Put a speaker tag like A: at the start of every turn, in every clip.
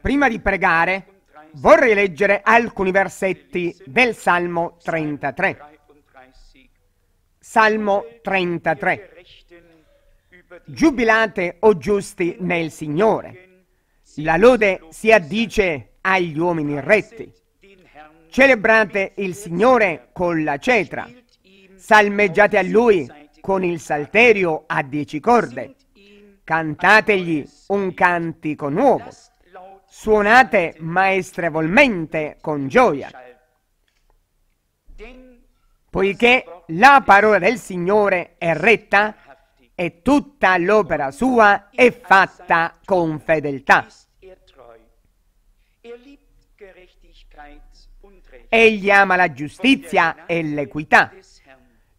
A: Prima di
B: pregare vorrei leggere alcuni versetti del Salmo 33. Salmo 33. Giubilate, o giusti, nel Signore. La lode si addice agli uomini retti. Celebrate il Signore con la cetra. Salmeggiate a Lui con il salterio a dieci corde cantategli un cantico nuovo, suonate maestrevolmente con gioia, poiché la parola del Signore è retta e tutta l'opera sua è fatta con fedeltà. Egli ama la giustizia e l'equità.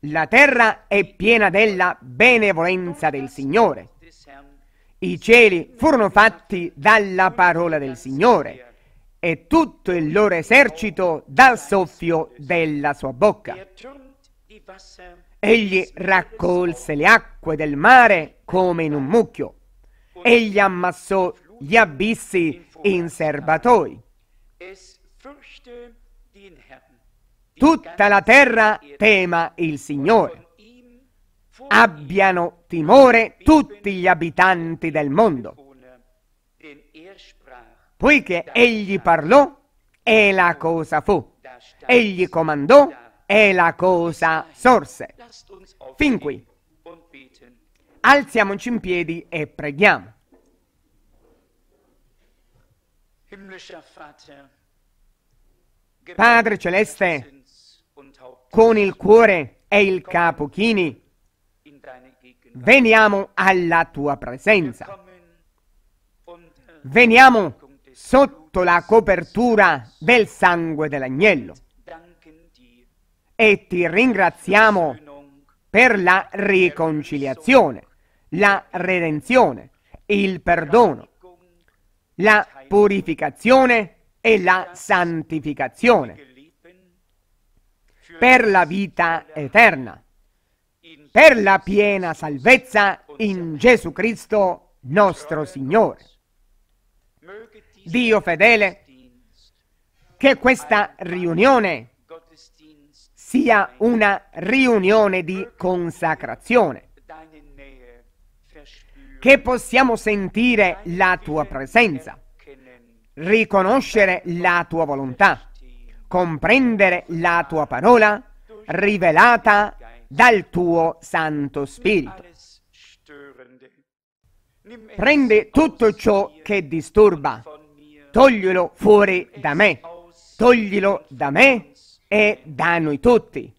B: La terra è piena della benevolenza del Signore. I cieli furono fatti dalla parola del Signore e tutto il loro esercito dal soffio della sua bocca. Egli raccolse le acque del mare come in un mucchio. Egli ammassò gli abissi in serbatoi. Tutta la terra tema il Signore abbiano timore tutti gli abitanti del mondo. Poiché egli parlò e la cosa fu, egli comandò e la cosa sorse. Fin qui. Alziamoci in piedi e preghiamo. Padre Celeste, con il cuore e il capo chini, veniamo alla tua presenza. Veniamo sotto la copertura del sangue dell'agnello. E ti ringraziamo per la riconciliazione, la redenzione, il perdono, la purificazione e la santificazione per la vita eterna per la piena salvezza in Gesù Cristo nostro Signore. Dio fedele, che questa riunione sia una riunione di consacrazione, che possiamo sentire la tua presenza, riconoscere la tua volontà, comprendere la tua parola rivelata dal tuo Santo Spirito. Prende tutto ciò che disturba, toglilo fuori da me, toglilo da me e da noi tutti.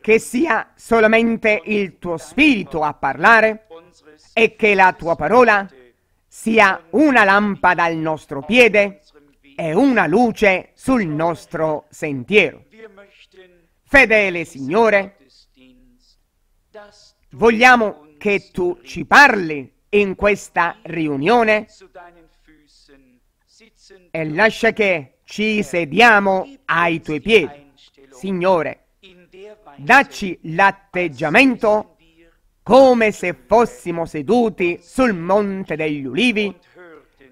B: Che sia solamente il tuo spirito a parlare e che la tua parola sia una lampada al nostro piede e una luce sul nostro sentiero. Fedele Signore, vogliamo che tu ci parli in questa riunione e lascia che ci sediamo ai tuoi piedi. Signore, dacci l'atteggiamento come se fossimo seduti sul Monte degli Ulivi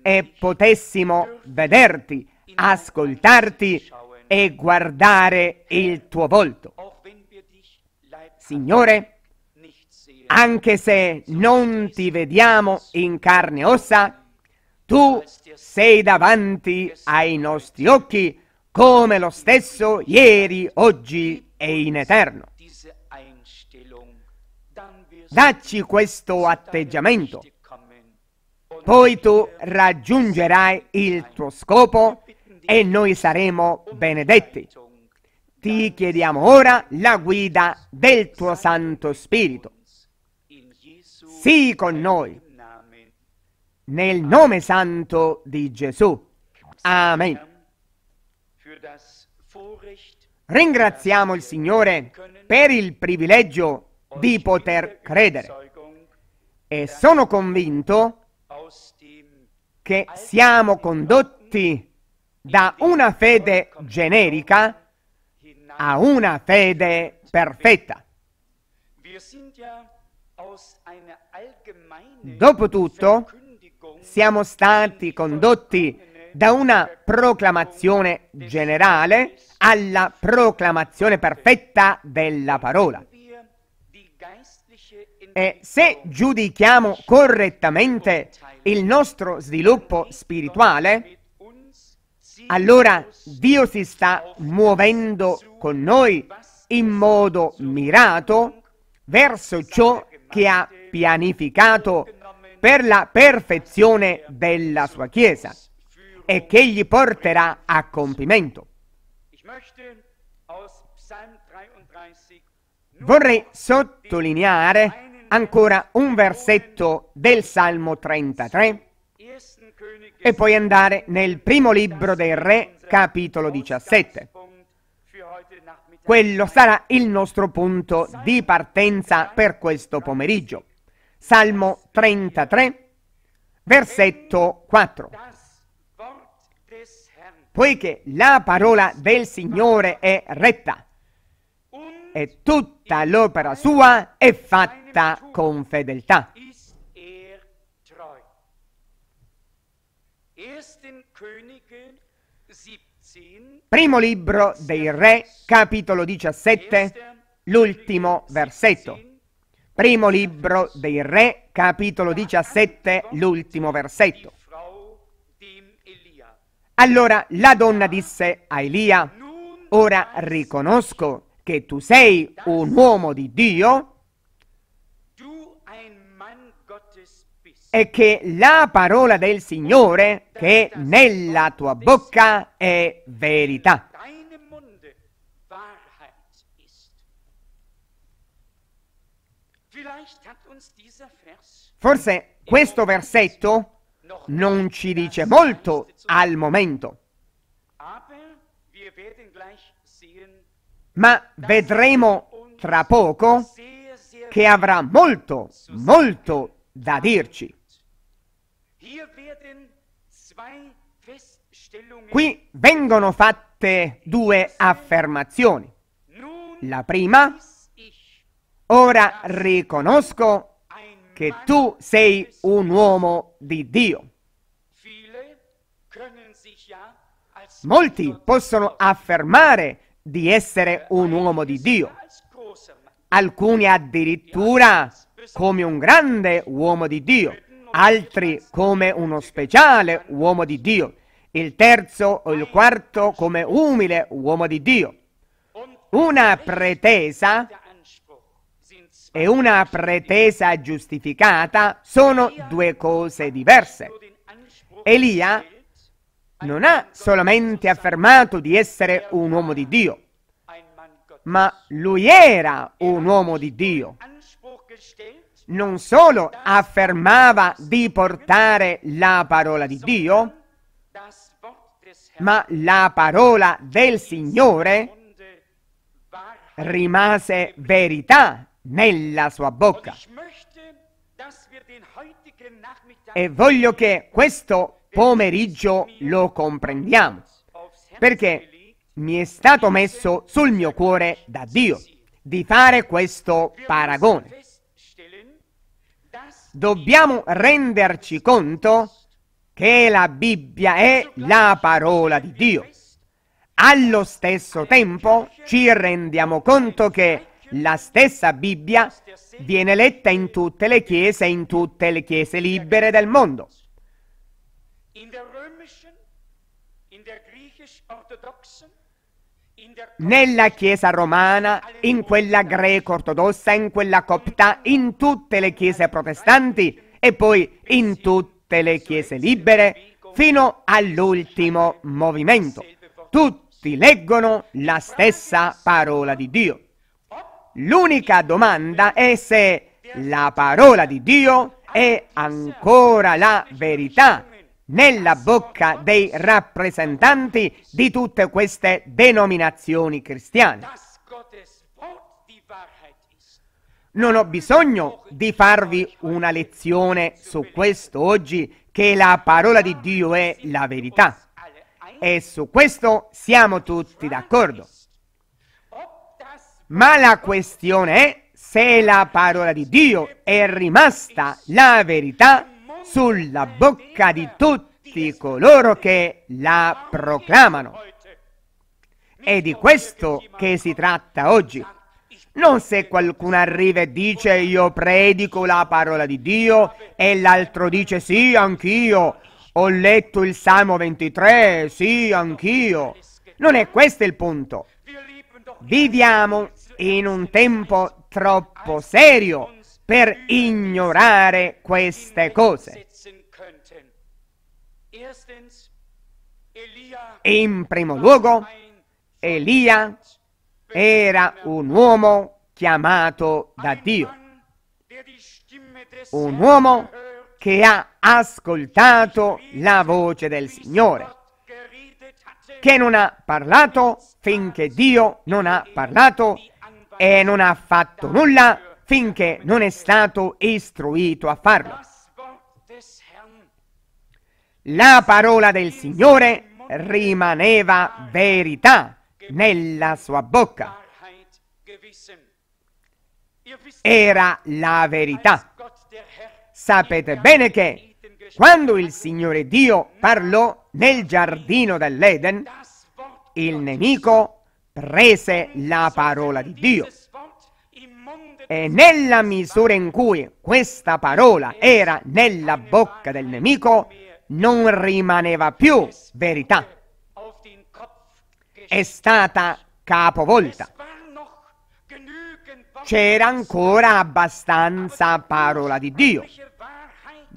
B: e potessimo vederti, ascoltarti e guardare il tuo volto. Signore, anche se non ti vediamo in carne e ossa, tu sei davanti ai nostri occhi come lo stesso ieri, oggi e in eterno. Dacci questo atteggiamento, poi tu raggiungerai il tuo scopo e noi saremo benedetti. Ti chiediamo ora la guida del tuo Santo Spirito. Sii con noi, nel nome santo di Gesù. Amen. Ringraziamo il Signore per il privilegio di poter credere e sono convinto che siamo condotti da una fede generica a una fede perfetta. Dopotutto, siamo stati condotti da una proclamazione generale alla proclamazione perfetta della parola. E se giudichiamo correttamente il nostro sviluppo spirituale, allora Dio si sta muovendo con noi in modo mirato verso ciò che ha pianificato per la perfezione della sua Chiesa e che gli porterà a compimento. Vorrei sottolineare ancora un versetto del Salmo 33 e poi andare nel primo libro del Re, capitolo 17. Quello sarà il nostro punto di partenza per questo pomeriggio. Salmo 33, versetto 4. Poiché la parola del Signore è retta e tutta l'opera sua è fatta con fedeltà. Primo libro dei Re, capitolo 17, l'ultimo versetto. Primo libro dei Re, capitolo 17, l'ultimo versetto. Allora la donna disse a Elia, ora riconosco che tu sei un uomo di Dio è che la parola del Signore che è nella tua bocca è verità. Forse questo versetto non ci dice molto al momento, ma vedremo tra poco che avrà molto, molto da dirci. Qui vengono fatte due affermazioni. La prima, ora riconosco che tu sei un uomo di Dio. Molti possono affermare di essere un uomo di Dio, alcuni addirittura come un grande uomo di Dio altri come uno speciale uomo di Dio, il terzo o il quarto come umile uomo di Dio. Una pretesa e una pretesa giustificata sono due cose diverse. Elia non ha solamente affermato di essere un uomo di Dio, ma lui era un uomo di Dio non solo affermava di portare la parola di Dio, ma la parola del Signore rimase verità nella sua bocca. E voglio che questo pomeriggio lo comprendiamo, perché mi è stato messo sul mio cuore da Dio di fare questo paragone dobbiamo renderci conto che la Bibbia è la parola di Dio. Allo stesso tempo ci rendiamo conto che la stessa Bibbia viene letta in tutte le chiese, e in tutte le chiese libere del mondo.
A: In der römischen, in der griechisch-orthodoxen,
B: nella Chiesa romana, in quella greco-ortodossa, in quella copta, in tutte le Chiese protestanti e poi in tutte le Chiese libere, fino all'ultimo movimento. Tutti leggono la stessa parola di Dio. L'unica domanda è se la parola di Dio è ancora la verità nella bocca dei rappresentanti di tutte queste denominazioni cristiane. Non ho bisogno di farvi una lezione su questo oggi, che la parola di Dio è la verità. E su questo siamo tutti d'accordo. Ma la questione è se la parola di Dio è rimasta la verità sulla bocca di tutti coloro che la proclamano. È di questo che si tratta oggi. Non se qualcuno arriva e dice io predico la parola di Dio e l'altro dice sì, anch'io. Ho letto il Salmo 23, sì, anch'io. Non è questo il punto. Viviamo in un tempo troppo serio per ignorare queste cose. In primo luogo, Elia era un uomo chiamato da Dio, un uomo che ha ascoltato la voce del Signore, che non ha parlato finché Dio non ha parlato e non ha fatto nulla finché non è stato istruito a farlo. La parola del Signore rimaneva verità nella sua bocca.
A: Era
B: la verità. Sapete bene che quando il Signore Dio parlò nel giardino dell'Eden, il nemico prese la parola di Dio e nella misura in cui questa parola era nella bocca del nemico, non rimaneva più verità. È stata capovolta. C'era ancora abbastanza parola di Dio,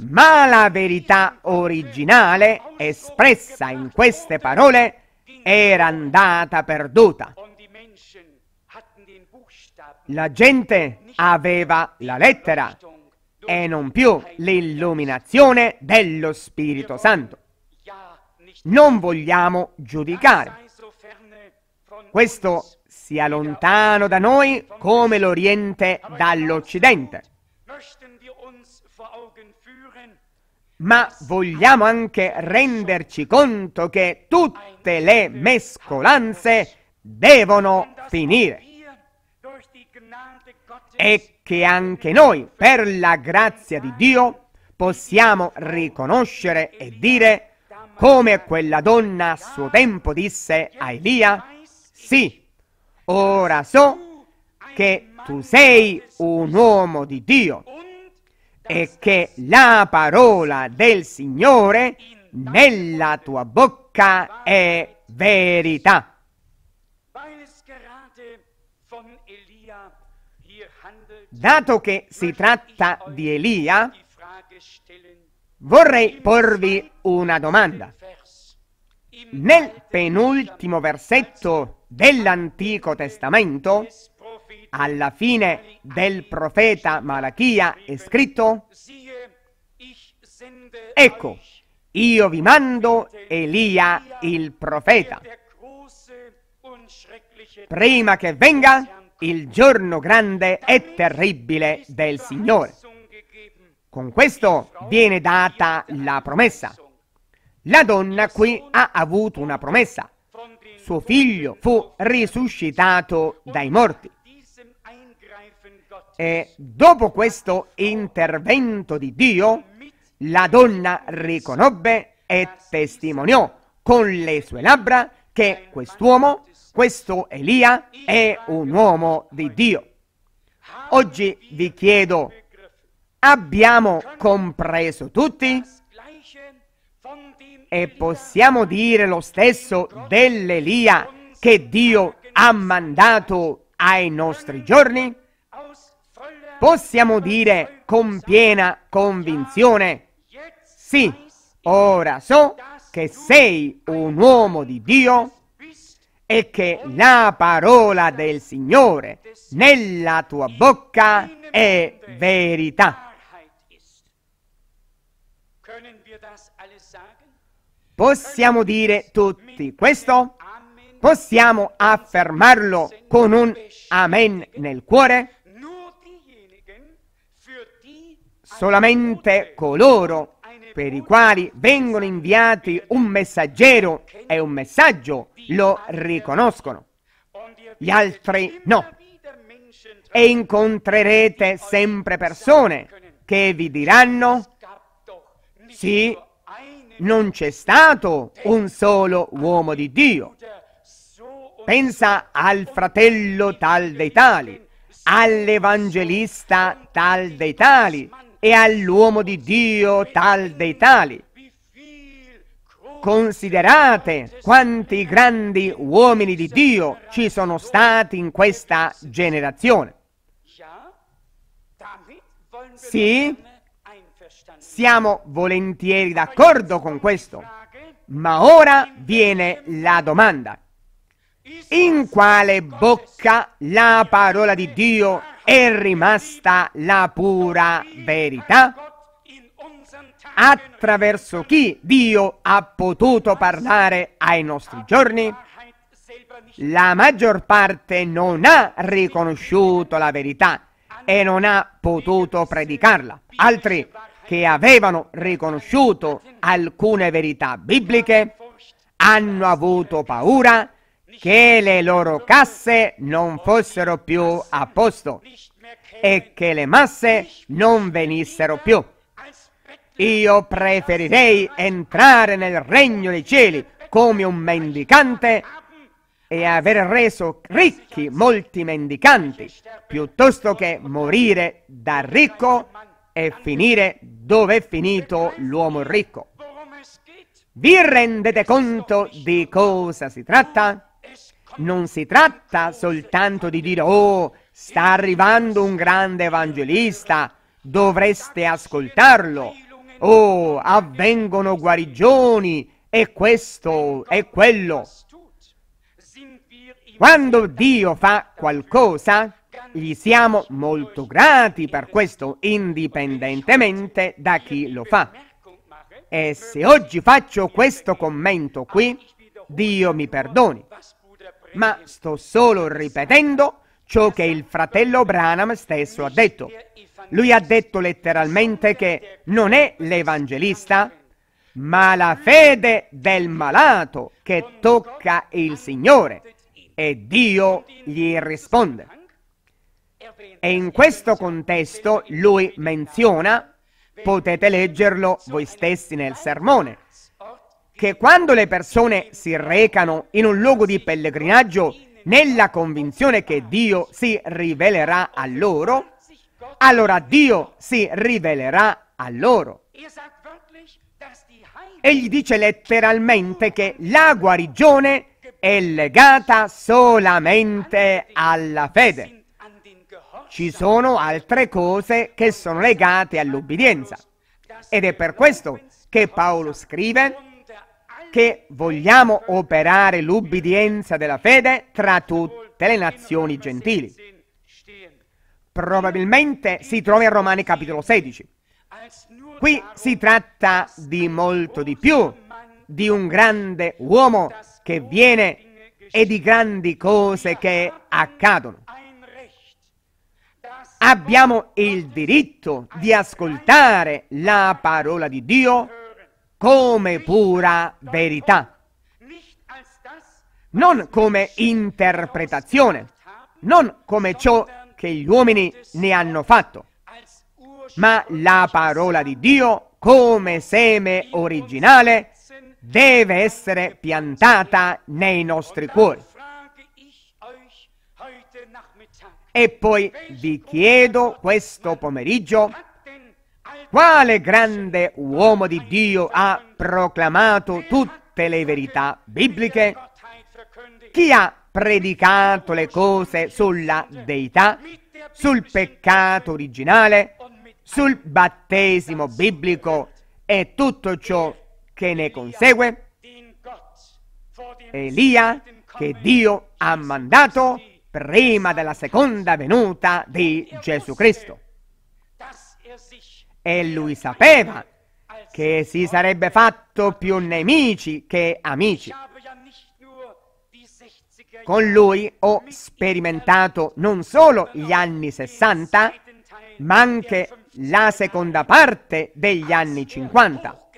B: ma la verità originale espressa in queste parole era andata perduta la gente aveva la lettera e non più l'illuminazione dello Spirito Santo. Non vogliamo giudicare. Questo sia lontano da noi come l'Oriente dall'Occidente. Ma vogliamo anche renderci conto che tutte le mescolanze devono finire è che anche noi, per la grazia di Dio, possiamo riconoscere e dire, come quella donna a suo tempo disse a Elia, sì, ora so che tu sei un uomo di Dio e che la parola del Signore nella tua bocca è verità. Dato che si tratta di Elia, vorrei porvi una domanda. Nel penultimo versetto dell'Antico Testamento, alla fine del profeta Malachia è scritto, ecco, io vi mando Elia il profeta. Prima che venga, il giorno grande e terribile del Signore. Con questo viene data la promessa. La donna qui ha avuto una promessa. Suo figlio fu risuscitato dai morti. E dopo questo intervento di Dio, la donna riconobbe e testimoniò con le sue labbra che quest'uomo questo Elia è un uomo di Dio. Oggi vi chiedo, abbiamo compreso tutti? E possiamo dire lo stesso dell'Elia che Dio ha mandato ai nostri giorni? Possiamo dire con piena convinzione, sì, ora so che sei un uomo di Dio e che la parola del Signore nella tua bocca è verità. Possiamo dire tutti questo? Possiamo affermarlo con un amen nel cuore? Solamente coloro per i quali vengono inviati un messaggero e un messaggio lo riconoscono, gli altri no. E incontrerete sempre persone che vi diranno, sì, non c'è stato un solo uomo di Dio. Pensa al fratello tal dei tali, all'evangelista tal dei tali, e all'uomo di Dio tal dei tali. Considerate quanti grandi uomini di Dio ci sono stati in questa generazione. Sì, siamo volentieri d'accordo con questo, ma ora viene la domanda. In quale bocca la parola di Dio è rimasta la pura verità? Attraverso chi Dio ha potuto parlare ai nostri giorni? La maggior parte non ha riconosciuto la verità e non ha potuto predicarla. Altri che avevano riconosciuto alcune verità bibliche hanno avuto paura che le loro casse non fossero più a posto e che le masse non venissero più. Io preferirei entrare nel regno dei cieli come un mendicante e aver reso ricchi molti mendicanti, piuttosto che morire da ricco e finire dove è finito l'uomo ricco. Vi rendete conto di cosa si tratta? non si tratta soltanto di dire «Oh, sta arrivando un grande evangelista, dovreste ascoltarlo!» «Oh, avvengono guarigioni e questo e quello!» Quando Dio fa qualcosa, gli siamo molto grati per questo, indipendentemente da chi lo fa. E se oggi faccio questo commento qui, Dio mi perdoni ma sto solo ripetendo ciò che il fratello Branham stesso ha detto. Lui ha detto letteralmente che non è l'evangelista, ma la fede del malato che tocca il Signore e Dio gli risponde. E in questo contesto lui menziona, potete leggerlo voi stessi nel sermone, che quando le persone si recano in un luogo di pellegrinaggio nella convinzione che Dio si rivelerà a loro, allora Dio si rivelerà a loro. Egli dice letteralmente che la guarigione è legata solamente alla fede. Ci sono altre cose che sono legate all'obbedienza. Ed è per questo che Paolo scrive che vogliamo operare l'ubbidienza della fede tra tutte le nazioni gentili. Probabilmente si trova in Romani capitolo 16. Qui si tratta di molto di più, di un grande uomo che viene e di grandi cose che accadono. Abbiamo il diritto di ascoltare la parola di Dio come pura verità, non come interpretazione, non come ciò che gli uomini ne hanno fatto, ma la parola di Dio come seme originale deve essere piantata nei nostri cuori. E poi vi chiedo questo pomeriggio quale grande uomo di Dio ha proclamato tutte le verità bibliche? Chi ha predicato le cose sulla deità, sul peccato originale, sul battesimo biblico e tutto ciò che ne consegue? Elia che Dio ha mandato prima della seconda venuta di Gesù Cristo. E lui sapeva che si sarebbe fatto più nemici che amici. Con lui ho sperimentato non solo gli anni 60, ma anche la seconda parte degli anni 50,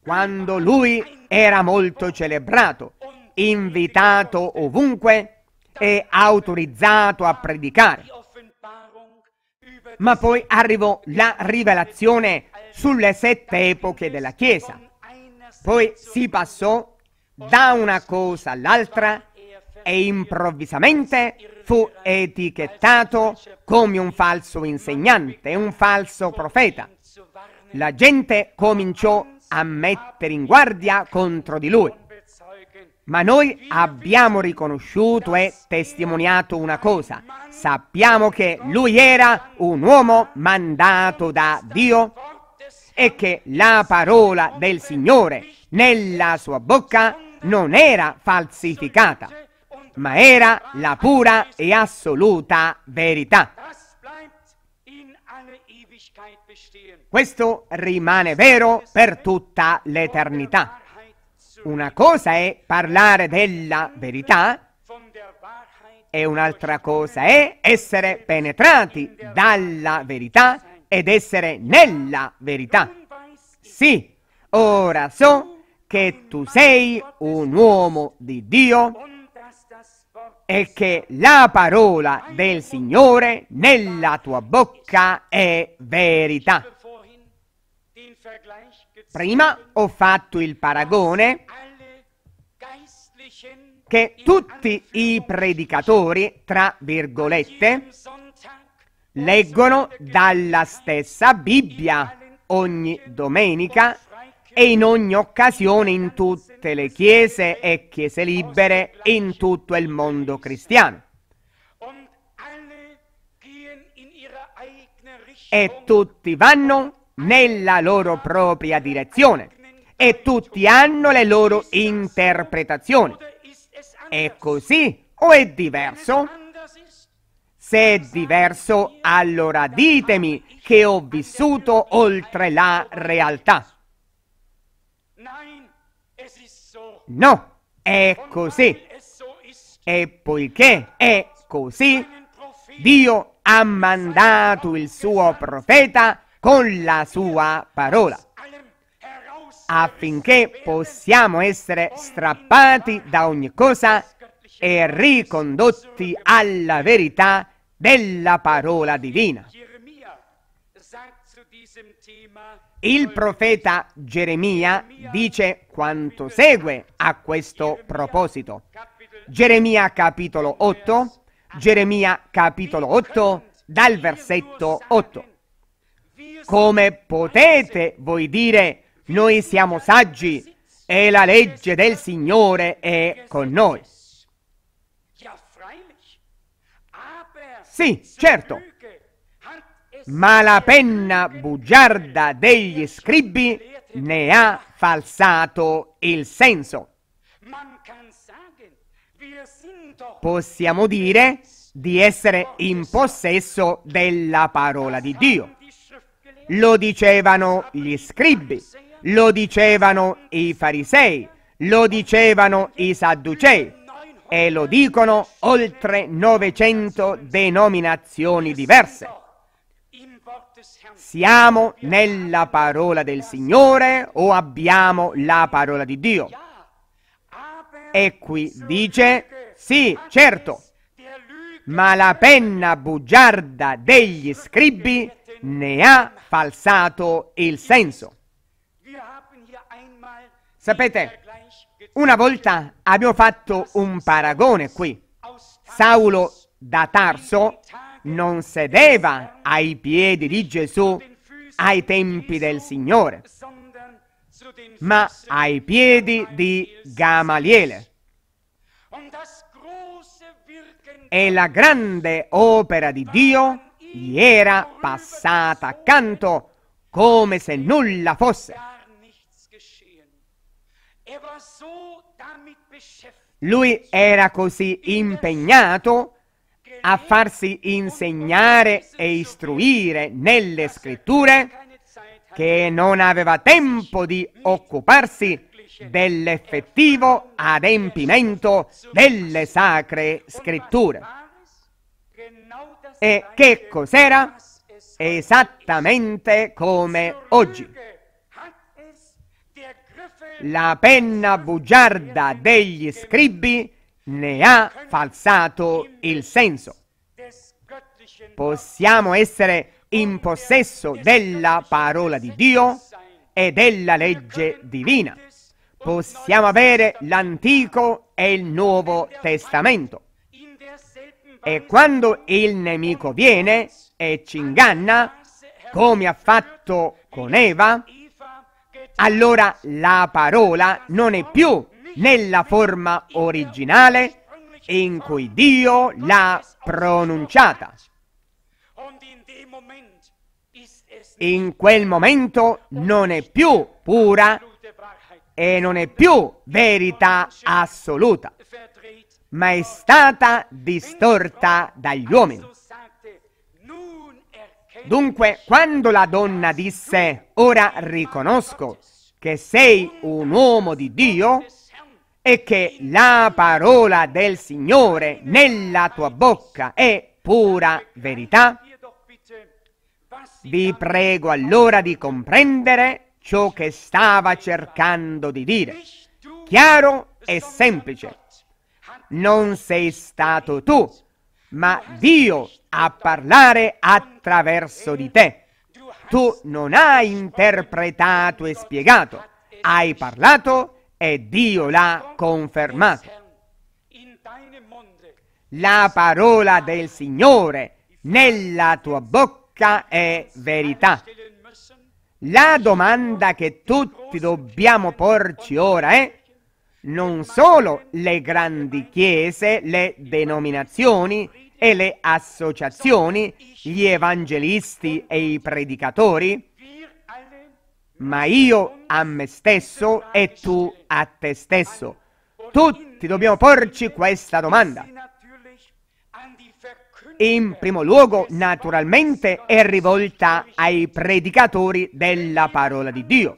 B: quando lui era molto celebrato, invitato ovunque e autorizzato a predicare ma poi arrivò la rivelazione sulle sette epoche della Chiesa. Poi si passò da una cosa all'altra e improvvisamente fu etichettato come un falso insegnante, un falso profeta. La gente cominciò a mettere in guardia contro di lui. Ma noi abbiamo riconosciuto e testimoniato una cosa. Sappiamo che lui era un uomo mandato da Dio e che la parola del Signore nella sua bocca non era falsificata, ma era la pura e assoluta verità. Questo rimane vero per tutta l'eternità. Una cosa è parlare della verità e un'altra cosa è essere penetrati dalla verità ed essere nella verità. Sì, ora so che tu sei un uomo di Dio e che la parola del Signore nella tua bocca è verità. Prima ho fatto il paragone che tutti i predicatori, tra virgolette, leggono dalla stessa Bibbia ogni domenica e in ogni occasione in tutte le chiese e chiese libere in tutto il mondo cristiano. E tutti vanno nella loro propria direzione e tutti hanno le loro interpretazioni. È così o è diverso? Se è diverso, allora ditemi che ho vissuto oltre la realtà. No, è così. E poiché è così, Dio ha mandato il suo profeta con la sua parola, affinché possiamo essere strappati da ogni cosa e ricondotti alla verità della parola divina. Il profeta Geremia dice quanto segue a questo proposito. Geremia capitolo 8, Geremia capitolo 8, dal versetto 8. Come potete voi dire noi siamo saggi e la legge del Signore è con noi? Sì, certo. Ma la penna bugiarda degli scribi ne ha falsato il senso. Possiamo dire di essere in possesso della parola di Dio. Lo dicevano gli scribbi, lo dicevano i farisei, lo dicevano i sadducei e lo dicono oltre 900 denominazioni diverse. Siamo nella parola del Signore o abbiamo la parola di Dio? E qui dice, sì, certo, ma la penna bugiarda degli scribbi ne ha falsato il senso. Sapete, una volta abbiamo fatto un paragone qui. Saulo da Tarso non sedeva ai piedi di Gesù ai tempi del Signore, ma ai piedi di Gamaliele. E la grande opera di Dio gli era passata accanto come se nulla fosse. Lui era così impegnato a farsi insegnare e istruire nelle scritture che non aveva tempo di occuparsi dell'effettivo adempimento delle sacre scritture. E che cos'era? Esattamente come oggi. La penna bugiarda degli scribi ne ha falsato il senso. Possiamo essere in possesso della parola di Dio e della legge divina. Possiamo avere l'Antico e il Nuovo Testamento. E quando il nemico viene e ci inganna, come ha fatto con Eva, allora la parola non è più nella forma originale in cui Dio l'ha pronunciata. In quel momento non è più pura e non è più verità assoluta ma è stata distorta dagli uomini. Dunque, quando la donna disse, ora riconosco che sei un uomo di Dio e che la parola del Signore nella tua bocca è pura verità, vi prego allora di comprendere ciò che stava cercando di dire. Chiaro e semplice non sei stato tu, ma Dio a parlare attraverso di te. Tu non hai interpretato e spiegato, hai parlato e Dio l'ha confermato. La parola del Signore nella tua bocca è verità. La domanda che tutti dobbiamo porci ora è non solo le grandi chiese, le denominazioni e le associazioni, gli evangelisti e i predicatori, ma io a me stesso e tu a te stesso. Tutti dobbiamo porci questa domanda. In primo luogo, naturalmente, è rivolta ai predicatori della parola di Dio.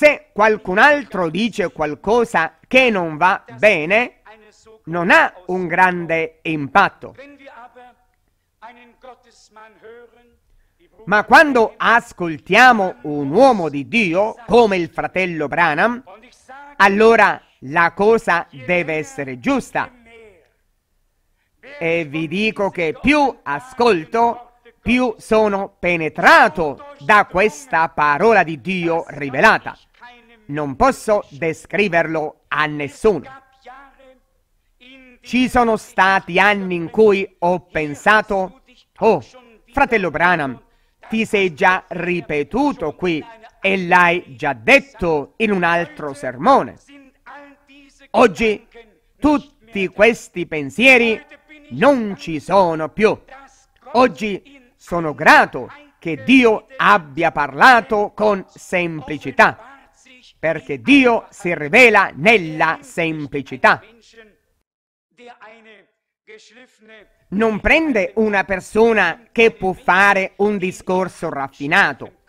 B: Se qualcun altro dice qualcosa che non va bene, non ha un grande impatto. Ma quando ascoltiamo un uomo di Dio, come il fratello Branham, allora la cosa deve essere giusta. E vi dico che più ascolto, più sono penetrato da questa parola di Dio rivelata non posso descriverlo a nessuno. Ci sono stati anni in cui ho pensato, oh, fratello Branham, ti sei già ripetuto qui e l'hai già detto in un altro sermone. Oggi tutti questi pensieri non ci sono più. Oggi sono grato che Dio abbia parlato con semplicità perché Dio si rivela nella semplicità. Non prende una persona che può fare un discorso raffinato,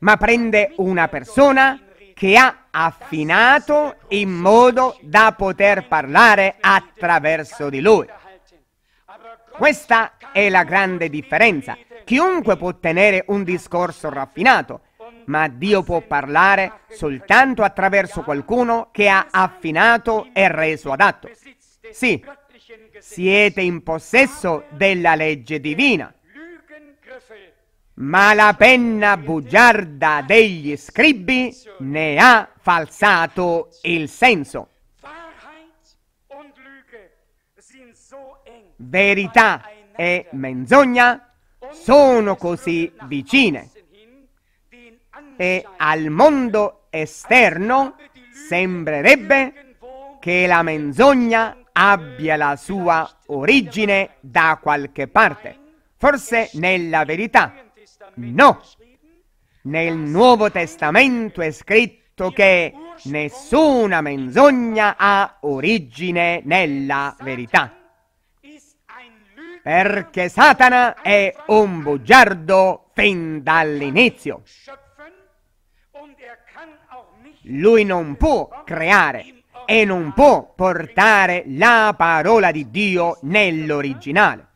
B: ma prende una persona che ha affinato in modo da poter parlare attraverso di lui. Questa è la grande differenza. Chiunque può tenere un discorso raffinato, ma Dio può parlare soltanto attraverso qualcuno che ha affinato e reso adatto. Sì, siete in possesso della legge divina, ma la penna bugiarda degli scribi ne ha falsato il senso. Verità e menzogna sono così vicine e al mondo esterno sembrerebbe che la menzogna abbia la sua origine da qualche parte, forse nella verità. No, nel Nuovo Testamento è scritto che nessuna menzogna ha origine nella verità. Perché Satana è un bugiardo fin dall'inizio. Lui non può creare e non può portare la parola di Dio nell'originale.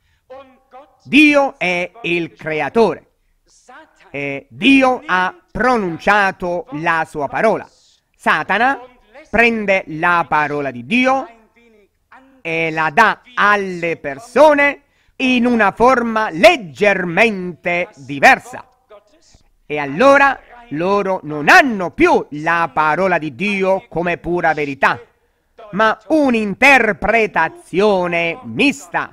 B: Dio è il creatore e Dio ha pronunciato la sua parola. Satana prende la parola di Dio e la dà alle persone in una forma leggermente diversa. E allora loro non hanno più la parola di Dio come pura verità, ma un'interpretazione mista.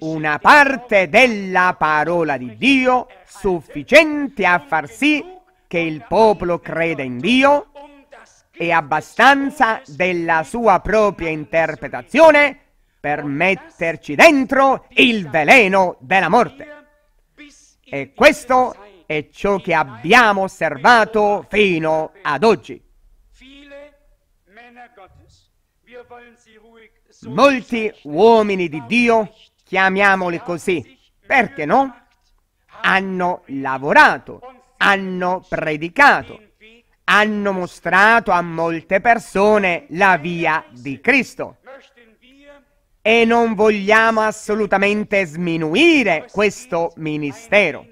B: Una parte della parola di Dio sufficiente a far sì che il popolo creda in Dio e abbastanza della sua propria interpretazione per metterci dentro il veleno della morte. E questo e ciò che abbiamo osservato fino ad oggi. Molti uomini di Dio, chiamiamoli così, perché no? Hanno lavorato, hanno predicato, hanno mostrato a molte persone la via di Cristo. E non vogliamo assolutamente sminuire questo ministero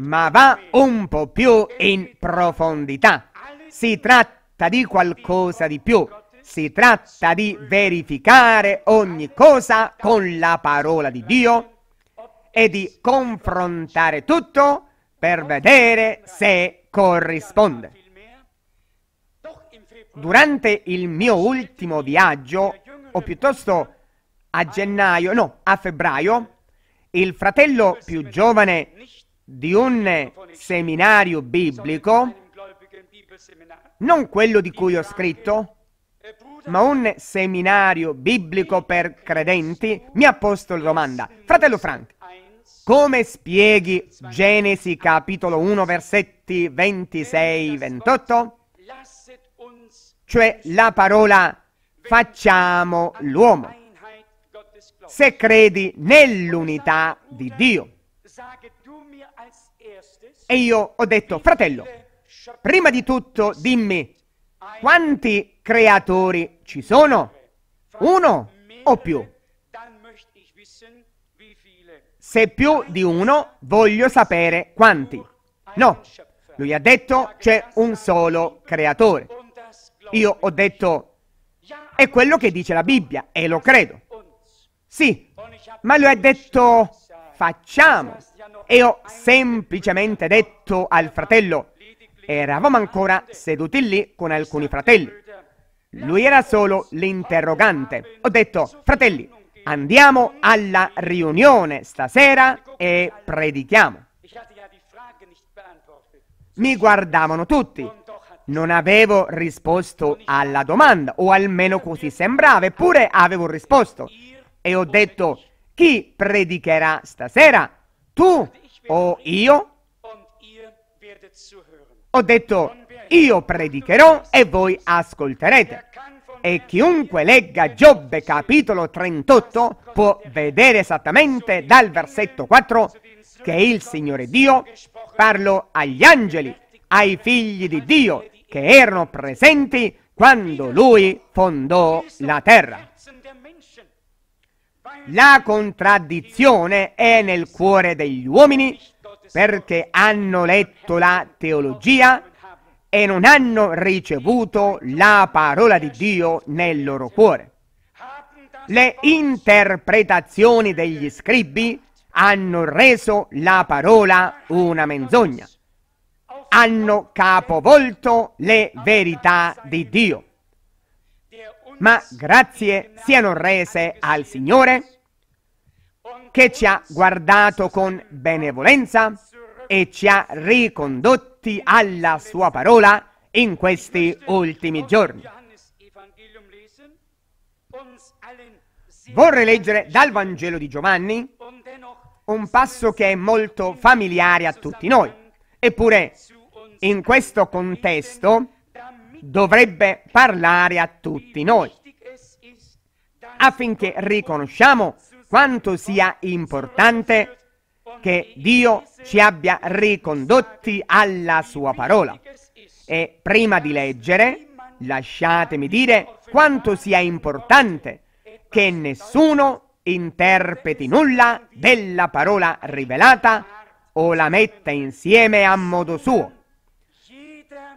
B: ma va un po' più in profondità. Si tratta di qualcosa di più. Si tratta di verificare ogni cosa con la parola di Dio e di confrontare tutto per vedere se corrisponde. Durante il mio ultimo viaggio, o piuttosto a gennaio, no, a febbraio, il fratello più giovane di un seminario biblico, non quello di cui ho scritto, ma un seminario biblico per credenti, mi ha posto la domanda, fratello Frank, come spieghi Genesi capitolo 1 versetti 26-28? Cioè la parola facciamo l'uomo, se credi nell'unità di Dio. E io ho detto, fratello, prima di tutto dimmi quanti creatori ci sono? Uno o più? Se più di uno, voglio sapere quanti. No, lui ha detto c'è un solo creatore. Io ho detto, è quello che dice la Bibbia e lo credo. Sì, ma lui ha detto, facciamo. E ho semplicemente detto al fratello, eravamo ancora seduti lì con alcuni fratelli. Lui era solo l'interrogante. Ho detto, fratelli, andiamo alla riunione stasera e predichiamo. Mi guardavano tutti. Non avevo risposto alla domanda, o almeno così sembrava, eppure avevo risposto. E ho detto, chi predicherà stasera? Tu o io? Ho detto, io predicherò e voi ascolterete. E chiunque legga Giobbe capitolo 38 può vedere esattamente dal versetto 4 che il Signore Dio parlò agli angeli, ai figli di Dio che erano presenti quando lui fondò la terra. La contraddizione è nel cuore degli uomini perché hanno letto la teologia e non hanno ricevuto la parola di Dio nel loro cuore. Le interpretazioni degli scribi hanno reso la parola una menzogna. Hanno capovolto le verità di Dio. Ma grazie siano rese al Signore che ci ha guardato con benevolenza e ci ha ricondotti alla sua parola in questi ultimi giorni. Vorrei leggere dal Vangelo di Giovanni un passo che è molto familiare a tutti noi, eppure in questo contesto dovrebbe parlare a tutti noi, affinché riconosciamo quanto sia importante che Dio ci abbia ricondotti alla sua parola. E prima di leggere, lasciatemi dire quanto sia importante che nessuno interpreti nulla della parola rivelata o la metta insieme a modo suo,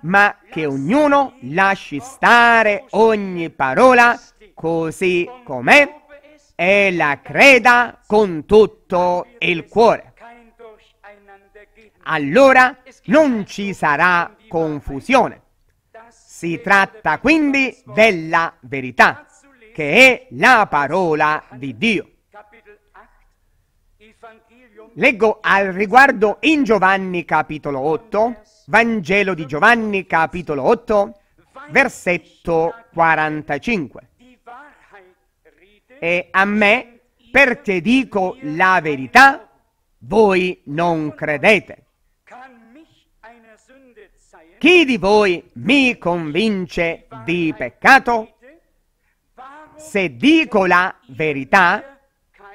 B: ma che ognuno lasci stare ogni parola così com'è e la creda con tutto il cuore. Allora non ci sarà confusione. Si tratta quindi della verità, che è la parola di Dio. Leggo al riguardo in Giovanni capitolo 8, Vangelo di Giovanni capitolo 8, versetto 45 e a me perché dico la verità, voi non credete. Chi di voi mi convince di peccato? Se dico la verità,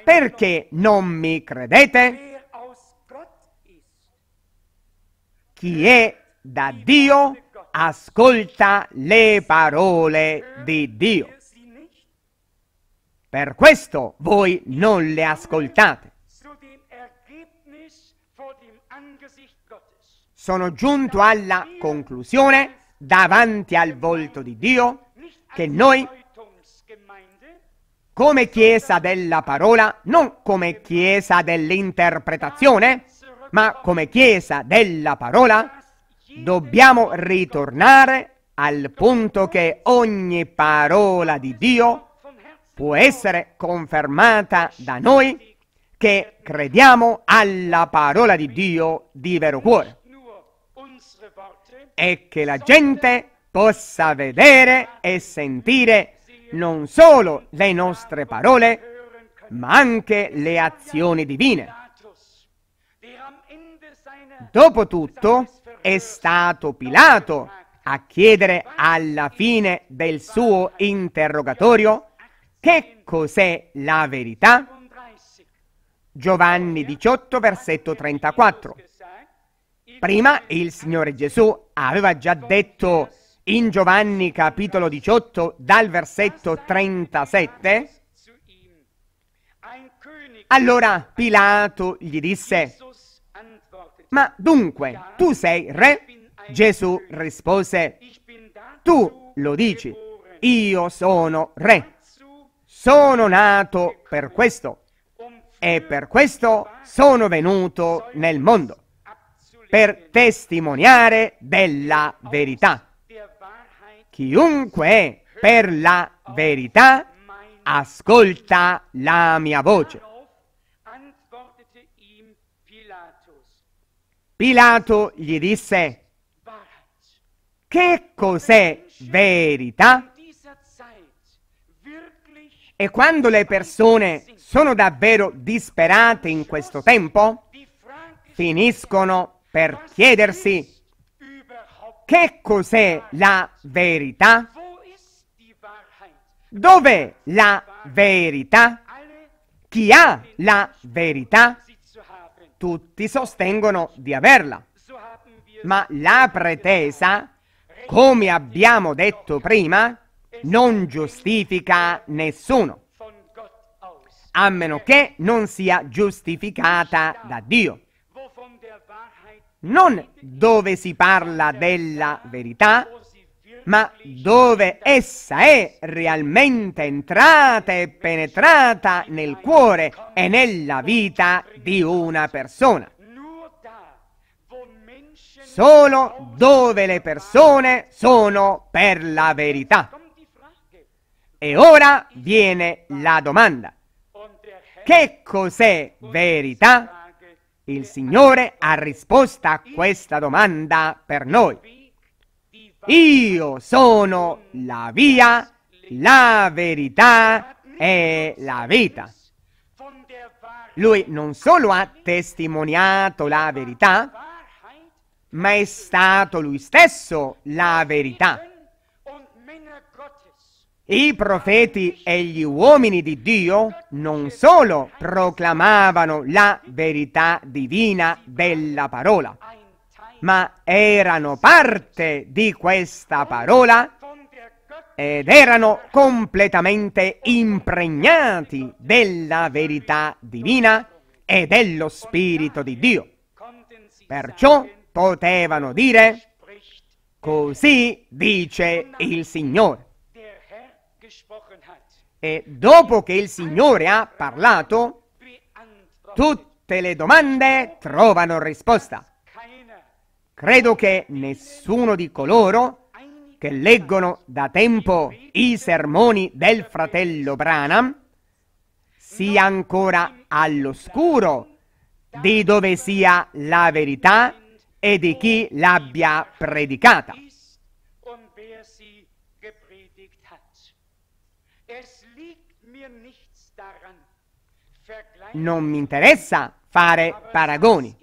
B: perché non mi credete? Chi è da Dio ascolta le parole di Dio. Per questo voi non le ascoltate. Sono giunto alla conclusione, davanti al volto di Dio, che noi, come Chiesa della parola, non come Chiesa dell'interpretazione, ma come Chiesa della parola, dobbiamo ritornare al punto che ogni parola di Dio può essere confermata da noi che crediamo alla parola di Dio di vero cuore e che la gente possa vedere e sentire non solo le nostre parole, ma anche le azioni divine. Dopotutto è stato Pilato a chiedere alla fine del suo interrogatorio che cos'è la verità? Giovanni 18, versetto 34. Prima il Signore Gesù aveva già detto in Giovanni capitolo 18 dal versetto 37, allora Pilato gli disse, ma dunque tu sei re? Gesù rispose, tu lo dici, io sono re. Sono nato per questo e per questo sono venuto nel mondo, per testimoniare della verità. Chiunque è per la verità, ascolta la mia voce. Pilato gli disse, che cos'è verità? E quando le persone sono davvero disperate in questo tempo, finiscono per chiedersi che cos'è la verità? Dov'è la verità? Chi ha la verità? Tutti sostengono di averla. Ma la pretesa, come abbiamo detto prima, non giustifica nessuno, a meno che non sia giustificata da Dio. Non dove si parla della verità, ma dove essa è realmente entrata e penetrata nel cuore e nella vita di una persona. Solo dove le persone sono per la verità. E ora viene la domanda. Che cos'è verità? Il Signore ha risposto a questa domanda per noi. Io sono la via, la verità e la vita. Lui non solo ha testimoniato la verità, ma è stato lui stesso la verità. I profeti e gli uomini di Dio non solo proclamavano la verità divina della parola, ma erano parte di questa parola ed erano completamente impregnati della verità divina e dello Spirito di Dio. Perciò potevano dire, così dice il Signore. E dopo che il Signore ha parlato, tutte le domande trovano risposta. Credo che nessuno di coloro che leggono da tempo i sermoni del fratello Branham sia ancora all'oscuro di dove sia la verità e di chi l'abbia predicata. non mi interessa fare paragoni.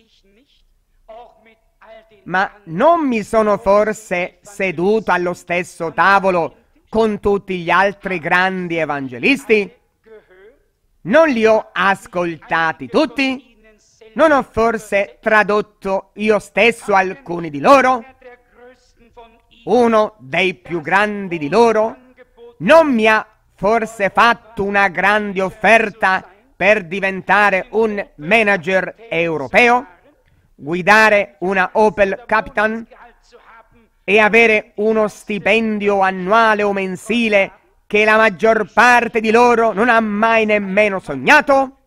B: Ma non mi sono forse seduto allo stesso tavolo con tutti gli altri grandi evangelisti? Non li ho ascoltati tutti? Non ho forse tradotto io stesso alcuni di loro? Uno dei più grandi di loro non mi ha forse fatto una grande offerta per diventare un manager europeo, guidare una Opel Capitan e avere uno stipendio annuale o mensile che la maggior parte di loro non ha mai nemmeno sognato?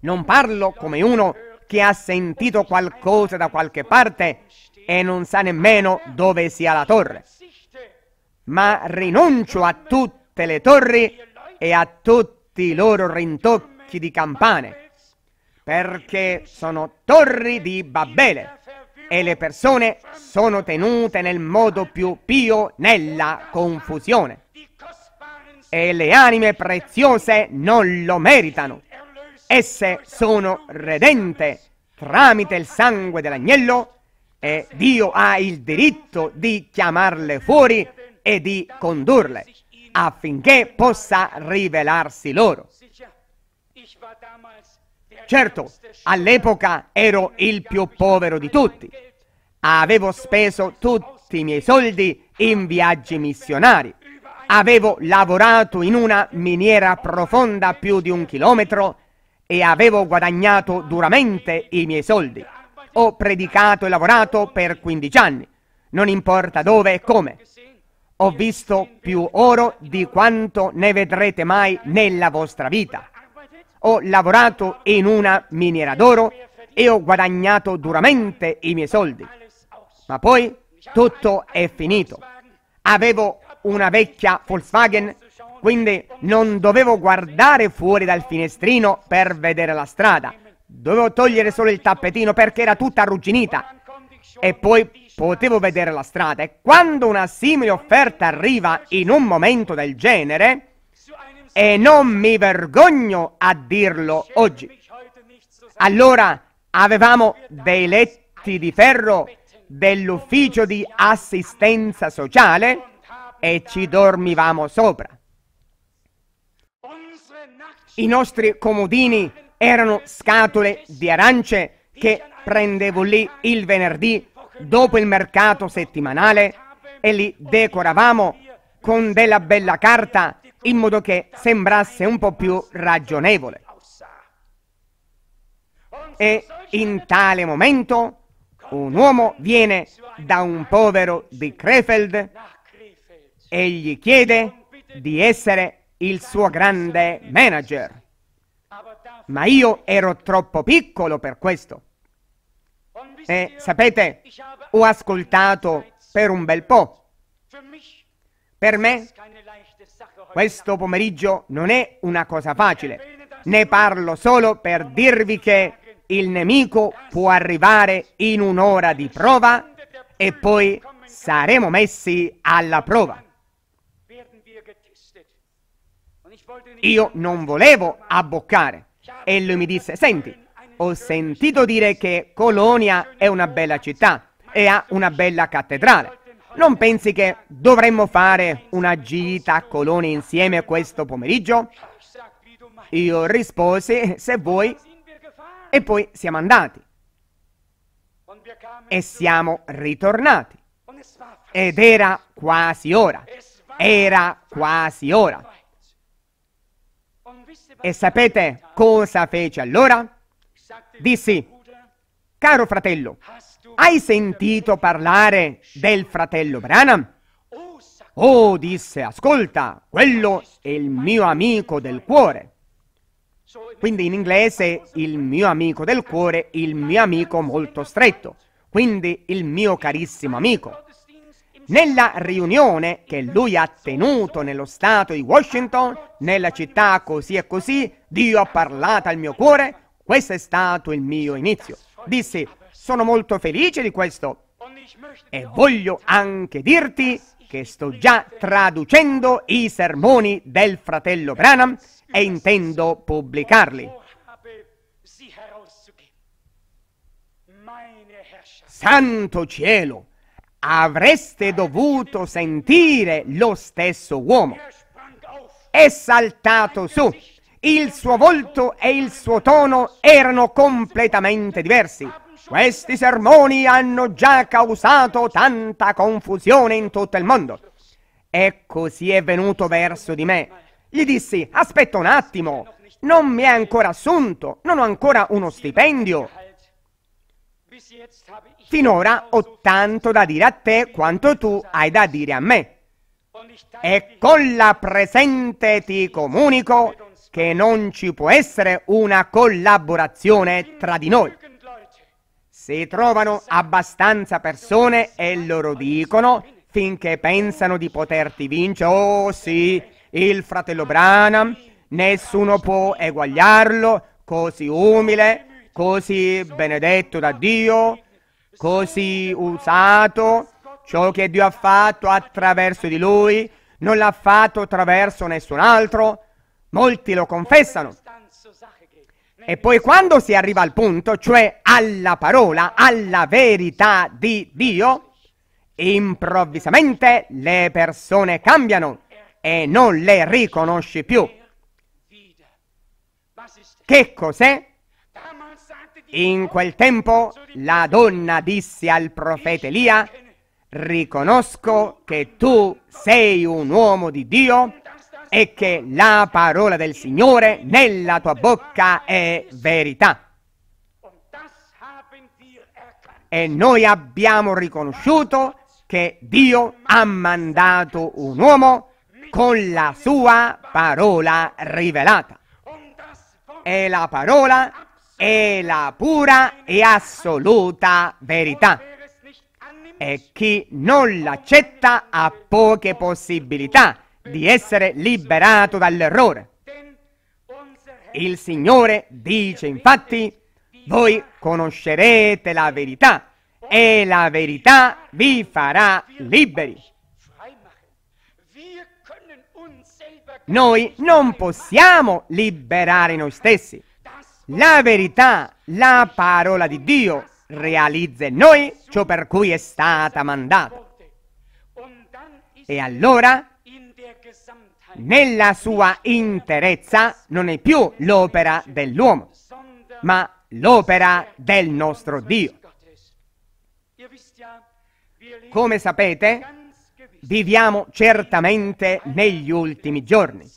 B: Non parlo come uno che ha sentito qualcosa da qualche parte e non sa nemmeno dove sia la torre. Ma rinuncio a tutte le torri e a tutte tutti i loro rintocchi di campane, perché sono torri di Babele e le persone sono tenute nel modo più pio nella confusione. E le anime preziose non lo meritano. Esse sono redente tramite il sangue dell'agnello e Dio ha il diritto di chiamarle fuori e di condurle affinché possa rivelarsi loro. Certo, all'epoca ero il più povero di tutti. Avevo speso tutti i miei soldi in viaggi missionari. Avevo lavorato in una miniera profonda più di un chilometro e avevo guadagnato duramente i miei soldi. Ho predicato e lavorato per 15 anni, non importa dove e come ho visto più oro di quanto ne vedrete mai nella vostra vita. Ho lavorato in una miniera d'oro e ho guadagnato duramente i miei soldi. Ma poi tutto è finito. Avevo una vecchia Volkswagen, quindi non dovevo guardare fuori dal finestrino per vedere la strada. Dovevo togliere solo il tappetino perché era tutta arrugginita. E poi potevo vedere la strada e quando una simile offerta arriva in un momento del genere, e non mi vergogno a dirlo oggi, allora avevamo dei letti di ferro dell'ufficio di assistenza sociale e ci dormivamo sopra. I nostri comodini erano scatole di arance che prendevo lì il venerdì dopo il mercato settimanale e li decoravamo con della bella carta in modo che sembrasse un po' più ragionevole. E in tale momento un uomo viene da un povero di Krefeld e gli chiede di essere il suo grande manager. Ma io ero troppo piccolo per questo. E eh, sapete, ho ascoltato per un bel po'. Per me questo pomeriggio non è una cosa facile. Ne parlo solo per dirvi che il nemico può arrivare in un'ora di prova e poi saremo messi alla prova. Io non volevo abboccare e lui mi disse, senti, ho sentito dire che Colonia è una bella città e ha una bella cattedrale. Non pensi che dovremmo fare una gita a Colonia insieme questo pomeriggio? Io risposi, se vuoi, e poi siamo andati. E siamo ritornati. Ed era quasi ora. Era quasi ora. E sapete cosa fece allora? dissi, caro fratello, hai sentito parlare del fratello Branham? Oh, disse, ascolta, quello è il mio amico del cuore. Quindi in inglese il mio amico del cuore, il mio amico molto stretto, quindi il mio carissimo amico. Nella riunione che lui ha tenuto nello stato di Washington, nella città così e così, Dio ha parlato al mio cuore questo è stato il mio inizio. Disse, sono molto felice di questo e voglio anche dirti che sto già traducendo i sermoni del fratello Branham e intendo pubblicarli. Santo cielo, avreste dovuto sentire lo stesso uomo. È saltato su il suo volto e il suo tono erano completamente diversi. Questi sermoni hanno già causato tanta confusione in tutto il mondo. E così è venuto verso di me. Gli dissi, aspetta un attimo, non mi è ancora assunto, non ho ancora uno stipendio. Finora ho tanto da dire a te quanto tu hai da dire a me. E con la presente ti comunico che non ci può essere una collaborazione tra di noi. Si trovano abbastanza persone e loro dicono, finché pensano di poterti vincere, oh sì, il fratello Branham, nessuno può eguagliarlo, così umile, così benedetto da Dio, così usato, ciò che Dio ha fatto attraverso di lui, non l'ha fatto attraverso nessun altro, Molti lo confessano. E poi quando si arriva al punto, cioè alla parola, alla verità di Dio, improvvisamente le persone cambiano e non le riconosci più. Che cos'è? In quel tempo la donna disse al profeta Elia, riconosco che tu sei un uomo di Dio e che la parola del Signore nella tua bocca è verità. E noi abbiamo riconosciuto che Dio ha mandato un uomo con la sua parola rivelata. E la parola è la pura e assoluta verità. E chi non l'accetta ha poche possibilità di essere liberato dall'errore. Il Signore dice infatti, voi conoscerete la verità e la verità vi farà liberi. Noi non possiamo liberare noi stessi. La verità, la parola di Dio, realizza in noi ciò per cui è stata mandata. E allora nella sua interezza non è più l'opera dell'uomo, ma l'opera del nostro Dio. Come sapete, viviamo certamente negli ultimi giorni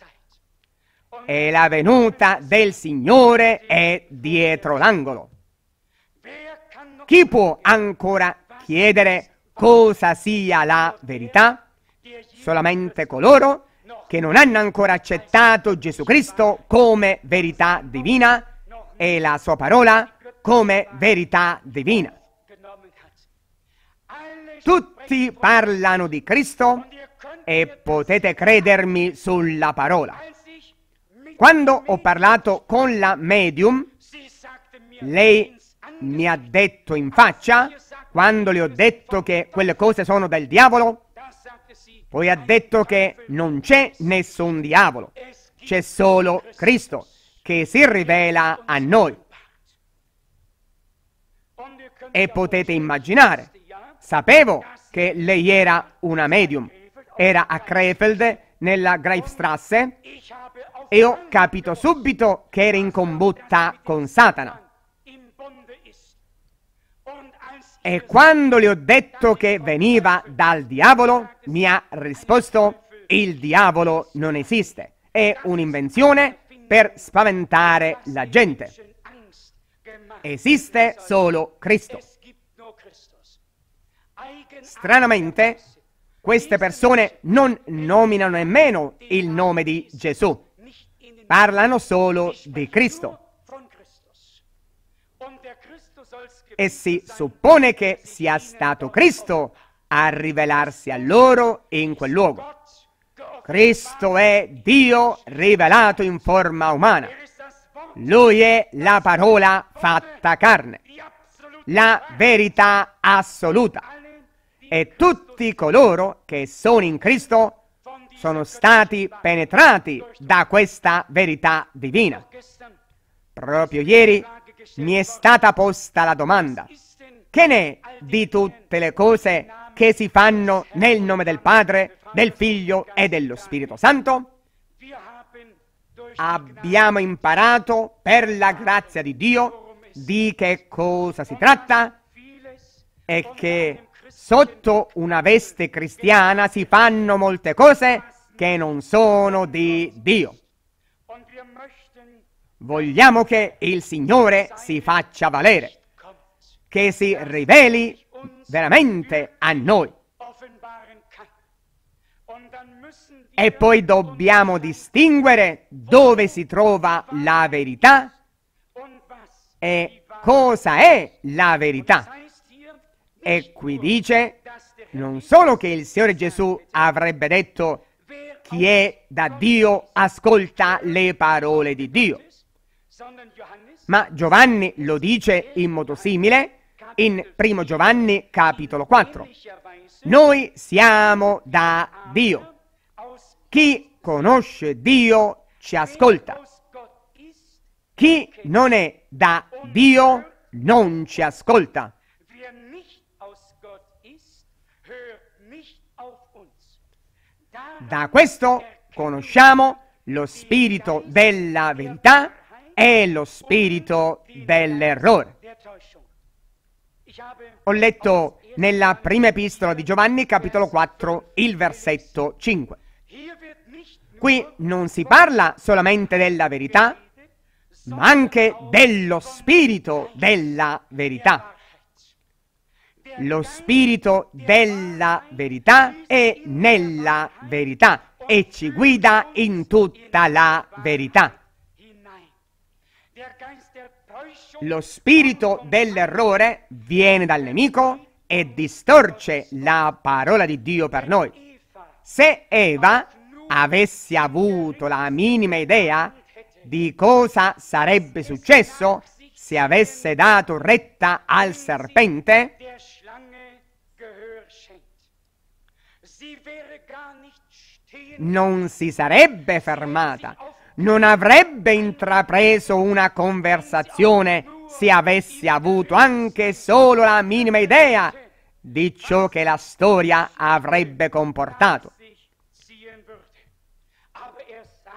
B: e la venuta del Signore è dietro l'angolo. Chi può ancora chiedere cosa sia la verità? solamente coloro che non hanno ancora accettato Gesù Cristo come verità divina e la sua parola come verità divina. Tutti parlano di Cristo e potete credermi sulla parola. Quando ho parlato con la medium, lei mi ha detto in faccia, quando le ho detto che quelle cose sono del diavolo, poi ha detto che non c'è nessun diavolo, c'è solo Cristo che si rivela a noi. E potete immaginare, sapevo che lei era una medium, era a Krefeld nella Greifstrasse e ho capito subito che era in combutta con Satana. E quando le ho detto che veniva dal diavolo, mi ha risposto, il diavolo non esiste, è un'invenzione per spaventare la gente. Esiste solo Cristo. Stranamente, queste persone non nominano nemmeno il nome di Gesù, parlano solo di Cristo e si suppone che sia stato Cristo a rivelarsi a loro in quel luogo. Cristo è Dio rivelato in forma umana. Lui è la parola fatta carne, la verità assoluta. E tutti coloro che sono in Cristo sono stati penetrati da questa verità divina. Proprio ieri mi è stata posta la domanda, che ne è di tutte le cose che si fanno nel nome del Padre, del Figlio e dello Spirito Santo? Abbiamo imparato per la grazia di Dio di che cosa si tratta e che sotto una veste cristiana si fanno molte cose che non sono di Dio. Vogliamo che il Signore si faccia valere, che si riveli veramente a noi. E poi dobbiamo distinguere dove si trova la verità e cosa è la verità. E qui dice non solo che il Signore Gesù avrebbe detto chi è da Dio ascolta le parole di Dio, ma Giovanni lo dice in modo simile in 1 Giovanni capitolo 4. Noi siamo da Dio. Chi conosce Dio ci ascolta. Chi non è da Dio non ci ascolta. Da questo conosciamo lo spirito della verità è lo spirito dell'errore. Ho letto nella prima epistola di Giovanni, capitolo 4, il versetto 5. Qui non si parla solamente della verità, ma anche dello spirito della verità. Lo spirito della verità è nella verità e ci guida in tutta la verità. Lo spirito dell'errore viene dal nemico e distorce la parola di Dio per noi. Se Eva avesse avuto la minima idea di cosa sarebbe successo se avesse dato retta al serpente, non si sarebbe fermata, non avrebbe intrapreso una conversazione se avesse avuto anche solo la minima idea di ciò che la storia avrebbe comportato.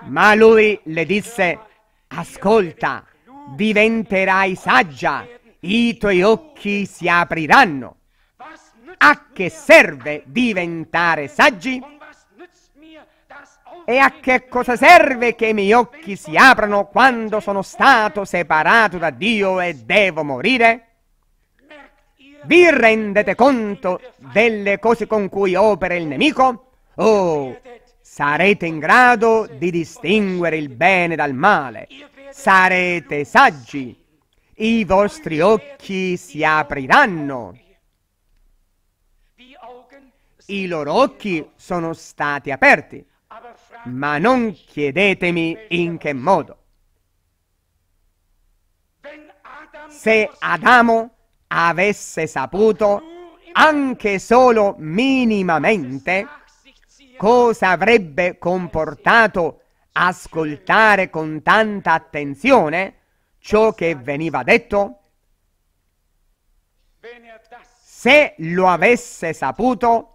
B: Ma lui le disse, ascolta, diventerai saggia, i tuoi occhi si apriranno. A che serve diventare saggi? E a che cosa serve che i miei occhi si aprano quando sono stato separato da Dio e devo morire? Vi rendete conto delle cose con cui opera il nemico? Oh, sarete in grado di distinguere il bene dal male. Sarete saggi. I vostri occhi si apriranno. I loro occhi sono stati aperti ma non chiedetemi in che modo. Se Adamo avesse saputo anche solo minimamente cosa avrebbe comportato ascoltare con tanta attenzione ciò che veniva detto? Se lo avesse saputo,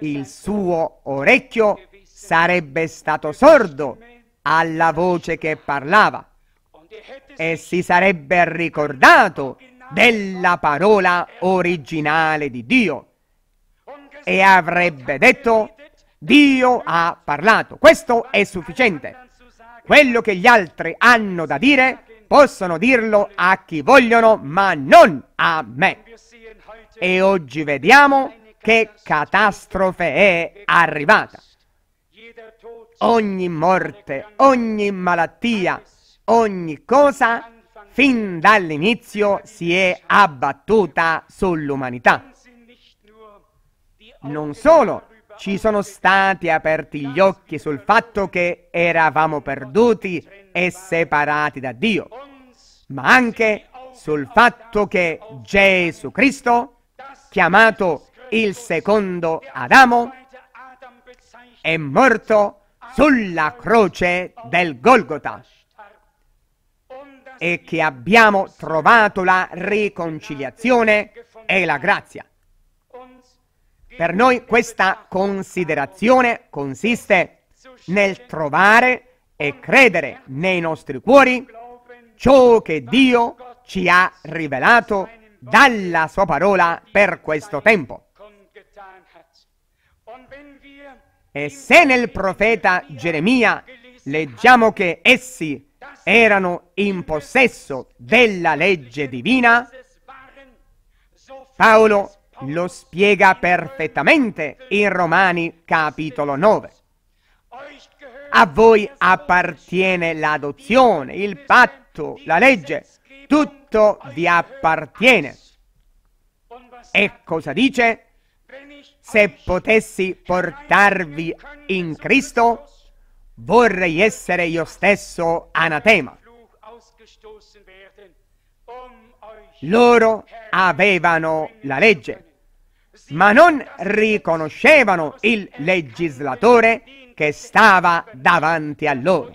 B: il suo orecchio sarebbe stato sordo alla voce che parlava e si sarebbe ricordato della parola originale di Dio e avrebbe detto Dio ha parlato. Questo è sufficiente. Quello che gli altri hanno da dire possono dirlo a chi vogliono, ma non a me. E oggi vediamo che catastrofe è arrivata. Ogni morte, ogni malattia, ogni cosa, fin dall'inizio si è abbattuta sull'umanità. Non solo, ci sono stati aperti gli occhi sul fatto che eravamo perduti e separati da Dio, ma anche sul fatto che Gesù Cristo, chiamato il secondo Adamo, è morto sulla croce del Golgotha e che abbiamo trovato la riconciliazione e la grazia. Per noi questa considerazione consiste nel trovare e credere nei nostri cuori ciò che Dio ci ha rivelato dalla sua parola per questo tempo. E se nel profeta Geremia leggiamo che essi erano in possesso della legge divina, Paolo lo spiega perfettamente in Romani capitolo 9. A voi appartiene l'adozione, il patto, la legge, tutto vi appartiene. E cosa dice? Se potessi portarvi in Cristo, vorrei essere io stesso anatema. Loro avevano la legge, ma non riconoscevano il legislatore che stava davanti a loro.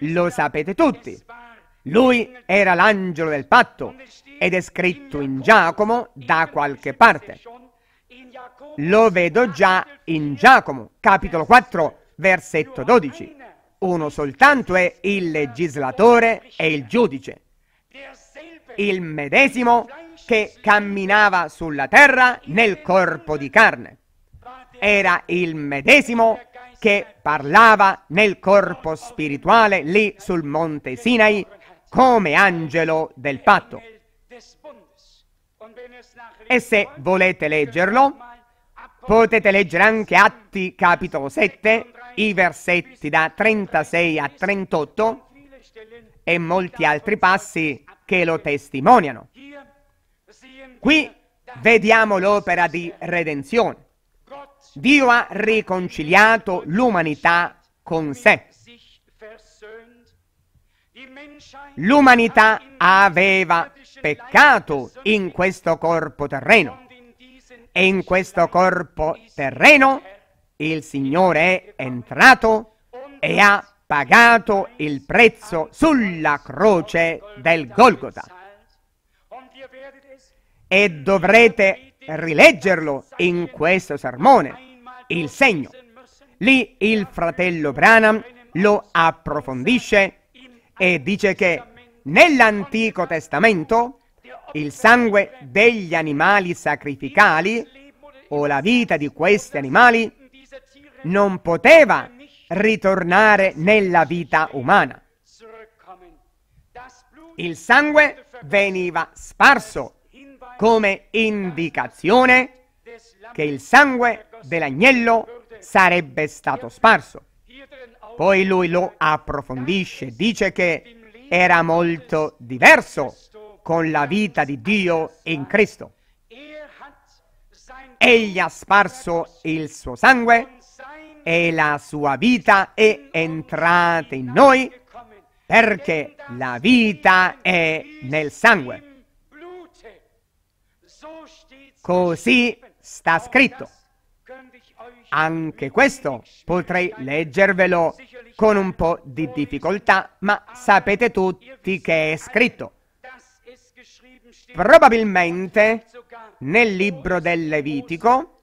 B: Lo sapete tutti. Lui era l'angelo del patto ed è scritto in Giacomo da qualche parte. Lo vedo già in Giacomo, capitolo 4, versetto 12. Uno soltanto è il legislatore e il giudice. Il medesimo che camminava sulla terra nel corpo di carne. Era il medesimo che parlava nel corpo spirituale lì sul monte Sinai come angelo del patto. E se volete leggerlo, potete leggere anche Atti capitolo 7, i versetti da 36 a 38 e molti altri passi che lo testimoniano. Qui vediamo l'opera di redenzione. Dio ha riconciliato l'umanità con sé. L'umanità aveva peccato in questo corpo terreno. E in questo corpo terreno il Signore è entrato e ha pagato il prezzo sulla croce del Golgotha. E dovrete rileggerlo in questo sermone, il segno. Lì il fratello Branham lo approfondisce e dice che Nell'Antico Testamento il sangue degli animali sacrificali o la vita di questi animali non poteva ritornare nella vita umana. Il sangue veniva sparso come indicazione che il sangue dell'agnello sarebbe stato sparso. Poi lui lo approfondisce, dice che era molto diverso con la vita di Dio in Cristo. Egli ha sparso il suo sangue e la sua vita è entrata in noi perché la vita è nel sangue. Così sta scritto. Anche questo potrei leggervelo con un po' di difficoltà, ma sapete tutti che è scritto. Probabilmente nel libro del Levitico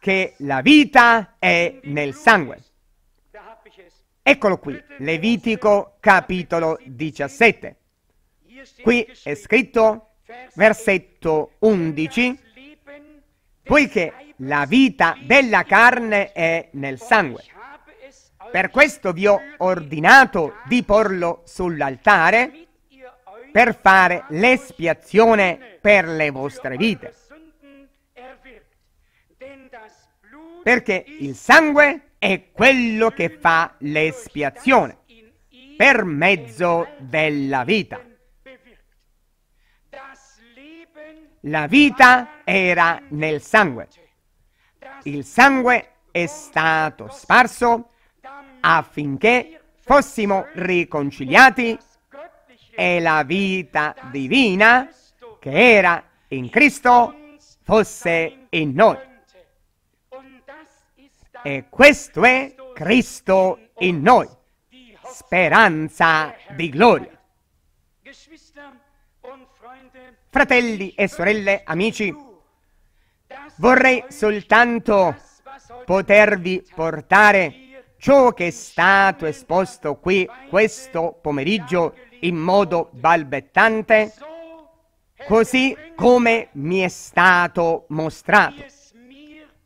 B: che la vita è nel sangue. Eccolo qui, Levitico capitolo 17. Qui è scritto versetto 11, poiché la vita della carne è nel sangue. Per questo vi ho ordinato di porlo sull'altare per fare l'espiazione per le vostre vite. Perché il sangue è quello che fa l'espiazione per mezzo della vita. La vita era nel sangue il sangue è stato sparso affinché fossimo riconciliati e la vita divina che era in Cristo fosse in noi. E questo è Cristo in noi, speranza di gloria. Fratelli e sorelle, amici, Vorrei soltanto potervi portare ciò che è stato esposto qui questo pomeriggio in modo balbettante, così come mi è stato mostrato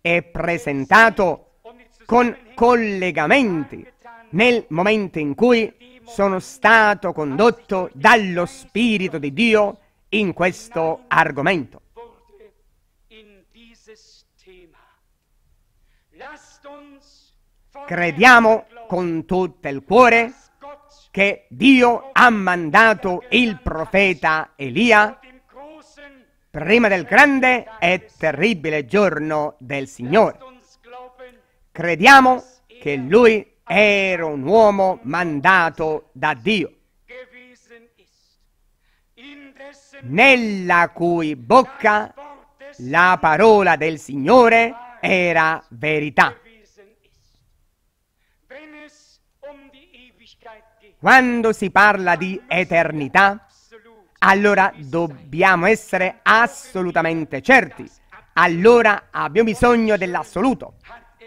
B: e presentato con collegamenti nel momento in cui sono stato condotto dallo Spirito di Dio in questo argomento. Crediamo con tutto il cuore che Dio ha mandato il profeta Elia prima del grande e terribile giorno del Signore. Crediamo che lui era un uomo mandato da Dio, nella cui bocca la parola del Signore era verità. Quando si parla di eternità, allora dobbiamo essere assolutamente certi. Allora abbiamo bisogno dell'assoluto.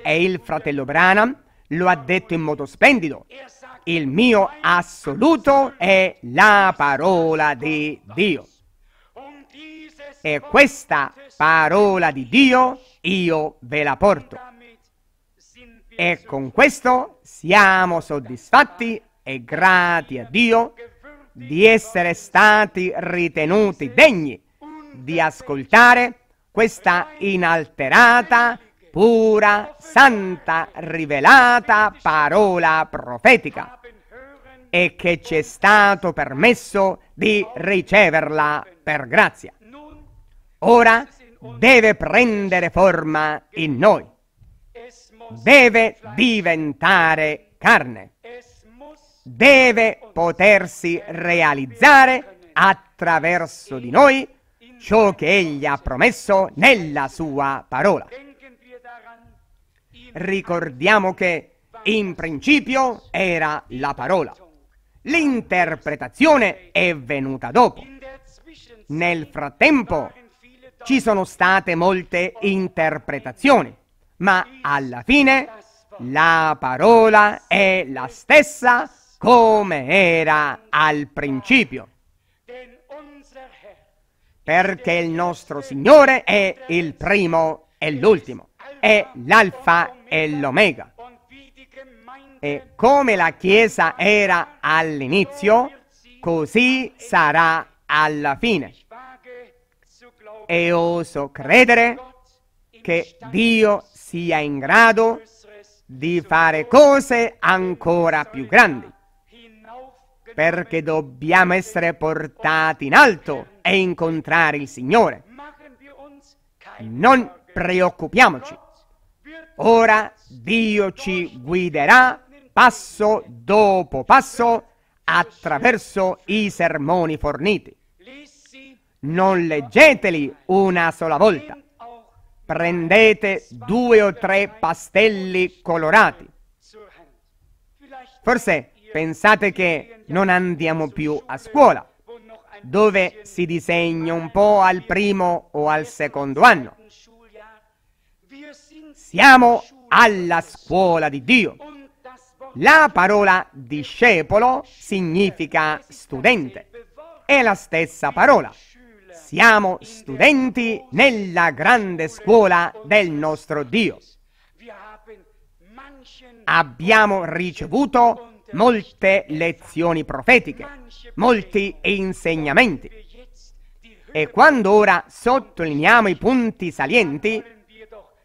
B: E il fratello Branham lo ha detto in modo splendido. Il mio assoluto è la parola di Dio. E questa parola di Dio io ve la porto. E con questo siamo soddisfatti e grati a Dio di essere stati ritenuti degni di ascoltare questa inalterata, pura, santa, rivelata parola profetica e che ci è stato permesso di riceverla per grazia. Ora deve prendere forma in noi, deve diventare carne, deve potersi realizzare attraverso di noi ciò che Egli ha promesso nella Sua parola. Ricordiamo che in principio era la parola. L'interpretazione è venuta dopo. Nel frattempo ci sono state molte interpretazioni, ma alla fine la parola è la stessa come era al principio. Perché il nostro Signore è il primo e l'ultimo, è l'alfa e l'omega. E come la Chiesa era all'inizio, così sarà alla fine e oso credere che Dio sia in grado di fare cose ancora più grandi, perché dobbiamo essere portati in alto e incontrare il Signore. Non preoccupiamoci. Ora Dio ci guiderà passo dopo passo attraverso i sermoni forniti non leggeteli una sola volta. Prendete due o tre pastelli colorati. Forse pensate che non andiamo più a scuola, dove si disegna un po' al primo o al secondo anno. Siamo alla scuola di Dio. La parola discepolo significa studente. È la stessa parola, siamo studenti nella grande scuola del nostro Dio. Abbiamo ricevuto molte lezioni profetiche, molti insegnamenti. E quando ora sottolineiamo i punti salienti,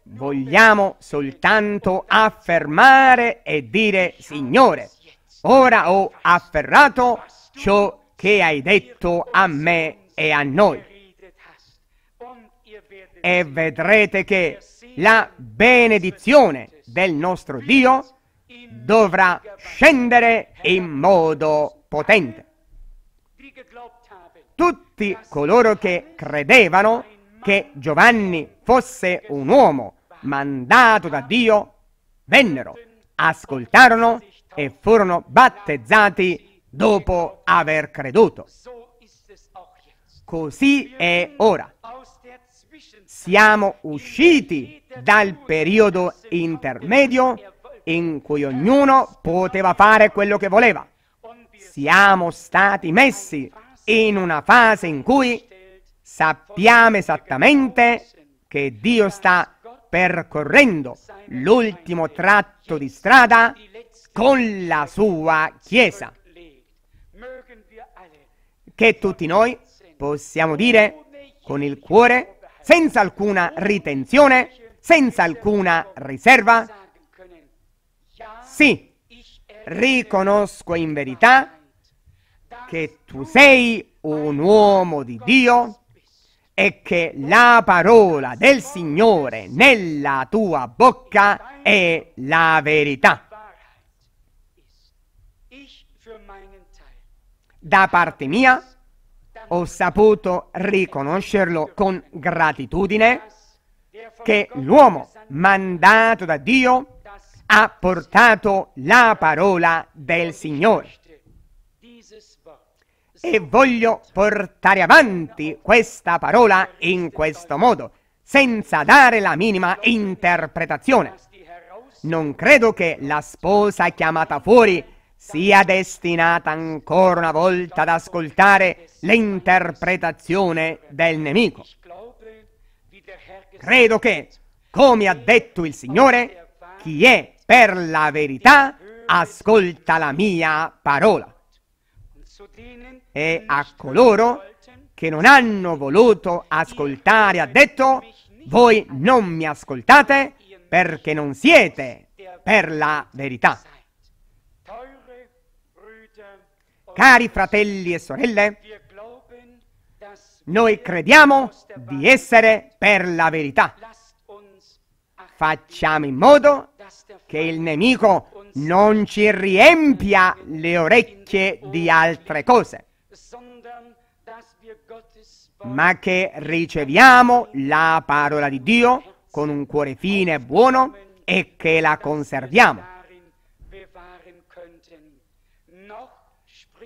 B: vogliamo soltanto affermare e dire, Signore, ora ho afferrato ciò che hai detto a me e a noi. E vedrete che la benedizione del nostro Dio dovrà scendere in modo potente. Tutti coloro che credevano che Giovanni fosse un uomo mandato da Dio vennero, ascoltarono e furono battezzati dopo aver creduto. Così è ora. Siamo usciti dal periodo intermedio in cui ognuno poteva fare quello che voleva. Siamo stati messi in una fase in cui sappiamo esattamente che Dio sta percorrendo l'ultimo tratto di strada con la sua Chiesa. Che tutti noi possiamo dire con il cuore, senza alcuna ritenzione, senza alcuna riserva, sì, riconosco in verità che tu sei un uomo di Dio e che la parola del Signore nella tua bocca è la verità. Da parte mia, ho saputo riconoscerlo con gratitudine che l'uomo mandato da Dio ha portato la parola del Signore. E voglio portare avanti questa parola in questo modo, senza dare la minima interpretazione. Non credo che la sposa chiamata fuori sia destinata ancora una volta ad ascoltare l'interpretazione del nemico. Credo che, come ha detto il Signore, chi è per la verità ascolta la mia parola. E a coloro che non hanno voluto ascoltare ha detto, voi non mi ascoltate perché non siete per la verità. Cari fratelli e sorelle, noi crediamo di essere per la verità. Facciamo in modo che il nemico non ci riempia le orecchie di altre cose, ma che riceviamo la parola di Dio con un cuore fine e buono e che la conserviamo.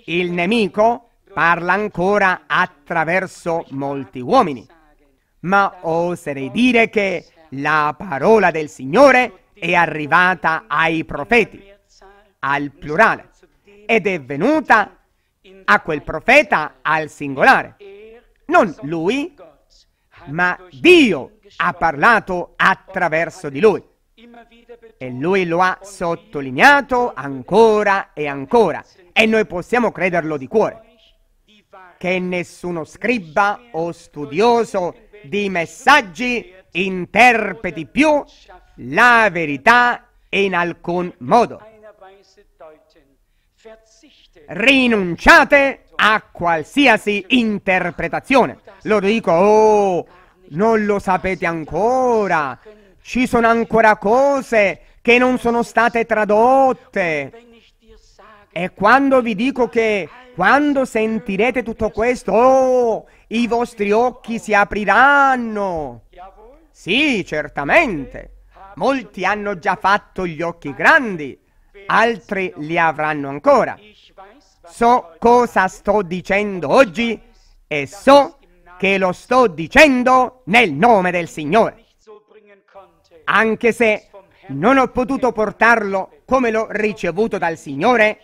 B: Il nemico parla ancora attraverso molti uomini, ma oserei dire che la parola del Signore è arrivata ai profeti, al plurale, ed è venuta a quel profeta al singolare. Non lui, ma Dio ha parlato attraverso di lui. E lui lo ha sottolineato ancora e ancora, e noi possiamo crederlo di cuore, che nessuno scriba o studioso di messaggi interpreti più la verità in alcun modo. Rinunciate a qualsiasi interpretazione. Lo dico, oh, non lo sapete ancora, ci sono ancora cose che non sono state tradotte. E quando vi dico che quando sentirete tutto questo, oh, i vostri occhi si apriranno. Sì, certamente. Molti hanno già fatto gli occhi grandi, altri li avranno ancora. So cosa sto dicendo oggi e so che lo sto dicendo nel nome del Signore anche se non ho potuto portarlo come l'ho ricevuto dal Signore,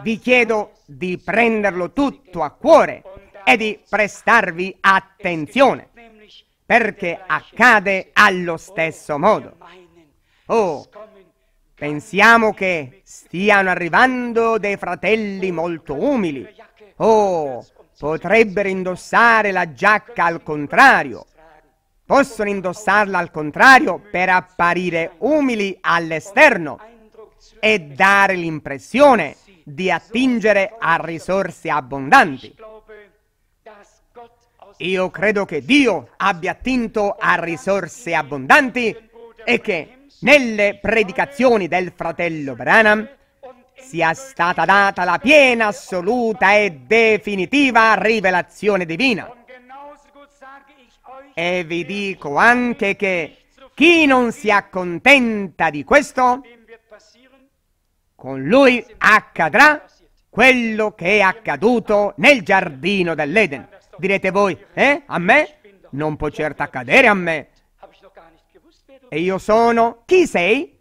B: vi chiedo di prenderlo tutto a cuore e di prestarvi attenzione, perché accade allo stesso modo. Oh, pensiamo che stiano arrivando dei fratelli molto umili. Oh, potrebbero indossare la giacca al contrario possono indossarla al contrario per apparire umili all'esterno e dare l'impressione di attingere a risorse abbondanti. Io credo che Dio abbia attinto a risorse abbondanti e che nelle predicazioni del fratello Branham sia stata data la piena, assoluta e definitiva rivelazione divina. E vi dico anche che chi non si accontenta di questo, con lui accadrà quello che è accaduto nel giardino dell'Eden. Direte voi, eh? A me? Non può certo accadere a me. E io sono... Chi sei?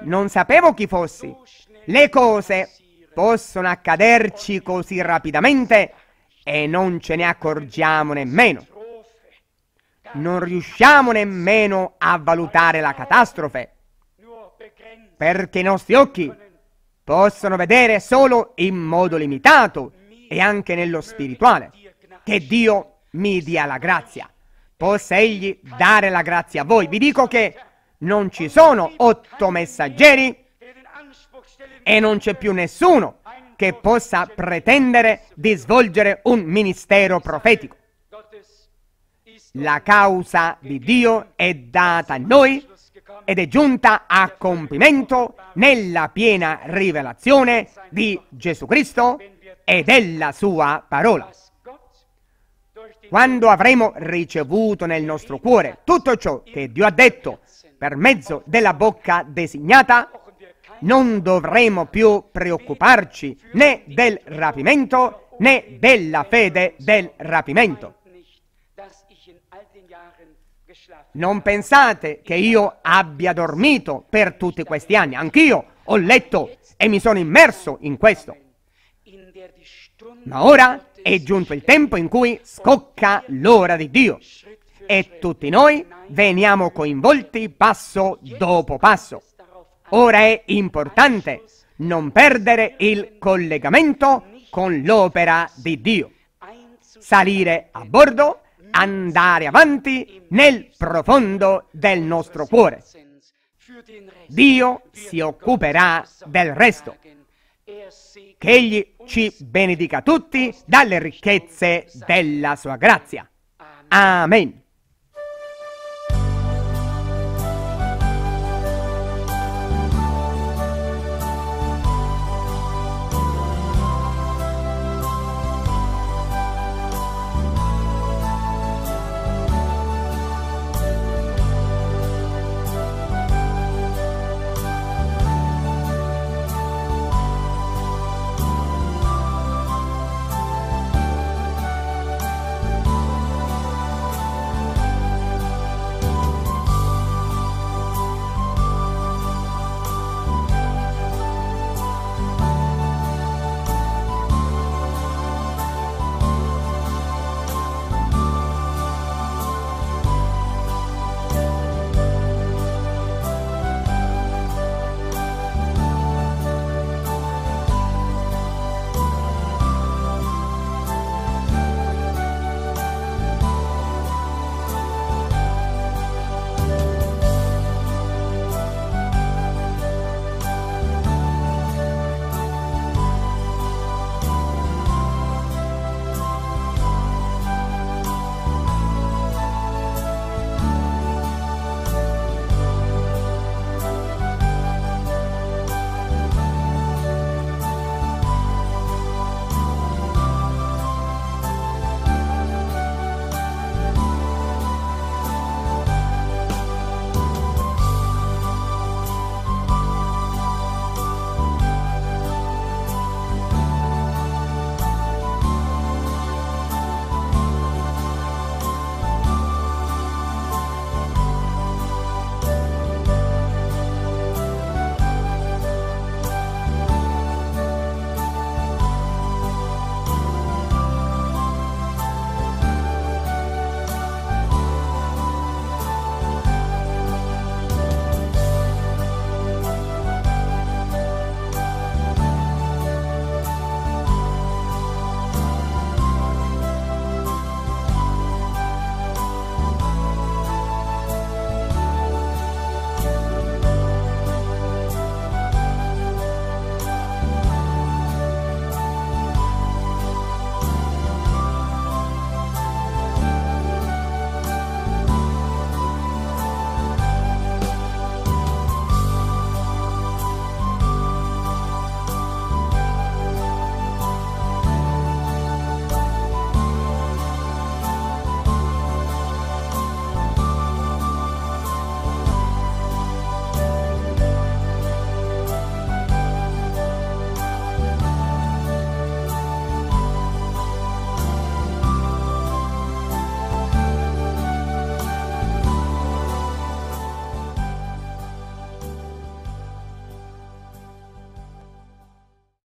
B: Non sapevo chi fossi. Le cose possono accaderci così rapidamente e non ce ne accorgiamo nemmeno non riusciamo nemmeno a valutare la catastrofe, perché i nostri occhi possono vedere solo in modo limitato e anche nello spirituale. Che Dio mi dia la grazia, possa Egli dare la grazia a voi. Vi dico che non ci sono otto messaggeri e non c'è più nessuno che possa pretendere di svolgere un ministero profetico. La causa di Dio è data a noi ed è giunta a compimento nella piena rivelazione di Gesù Cristo e della sua parola. Quando avremo ricevuto nel nostro cuore tutto ciò che Dio ha detto per mezzo della bocca designata, non dovremo più preoccuparci né del rapimento né della fede del rapimento. Non pensate che io abbia dormito per tutti questi anni. Anch'io ho letto e mi sono immerso in questo. Ma ora è giunto il tempo in cui scocca l'ora di Dio e tutti noi veniamo coinvolti passo dopo passo. Ora è importante non perdere il collegamento con l'opera di Dio, salire a bordo andare avanti nel profondo del nostro cuore. Dio si occuperà del resto. Che Egli ci benedica tutti dalle ricchezze della sua grazia. Amen.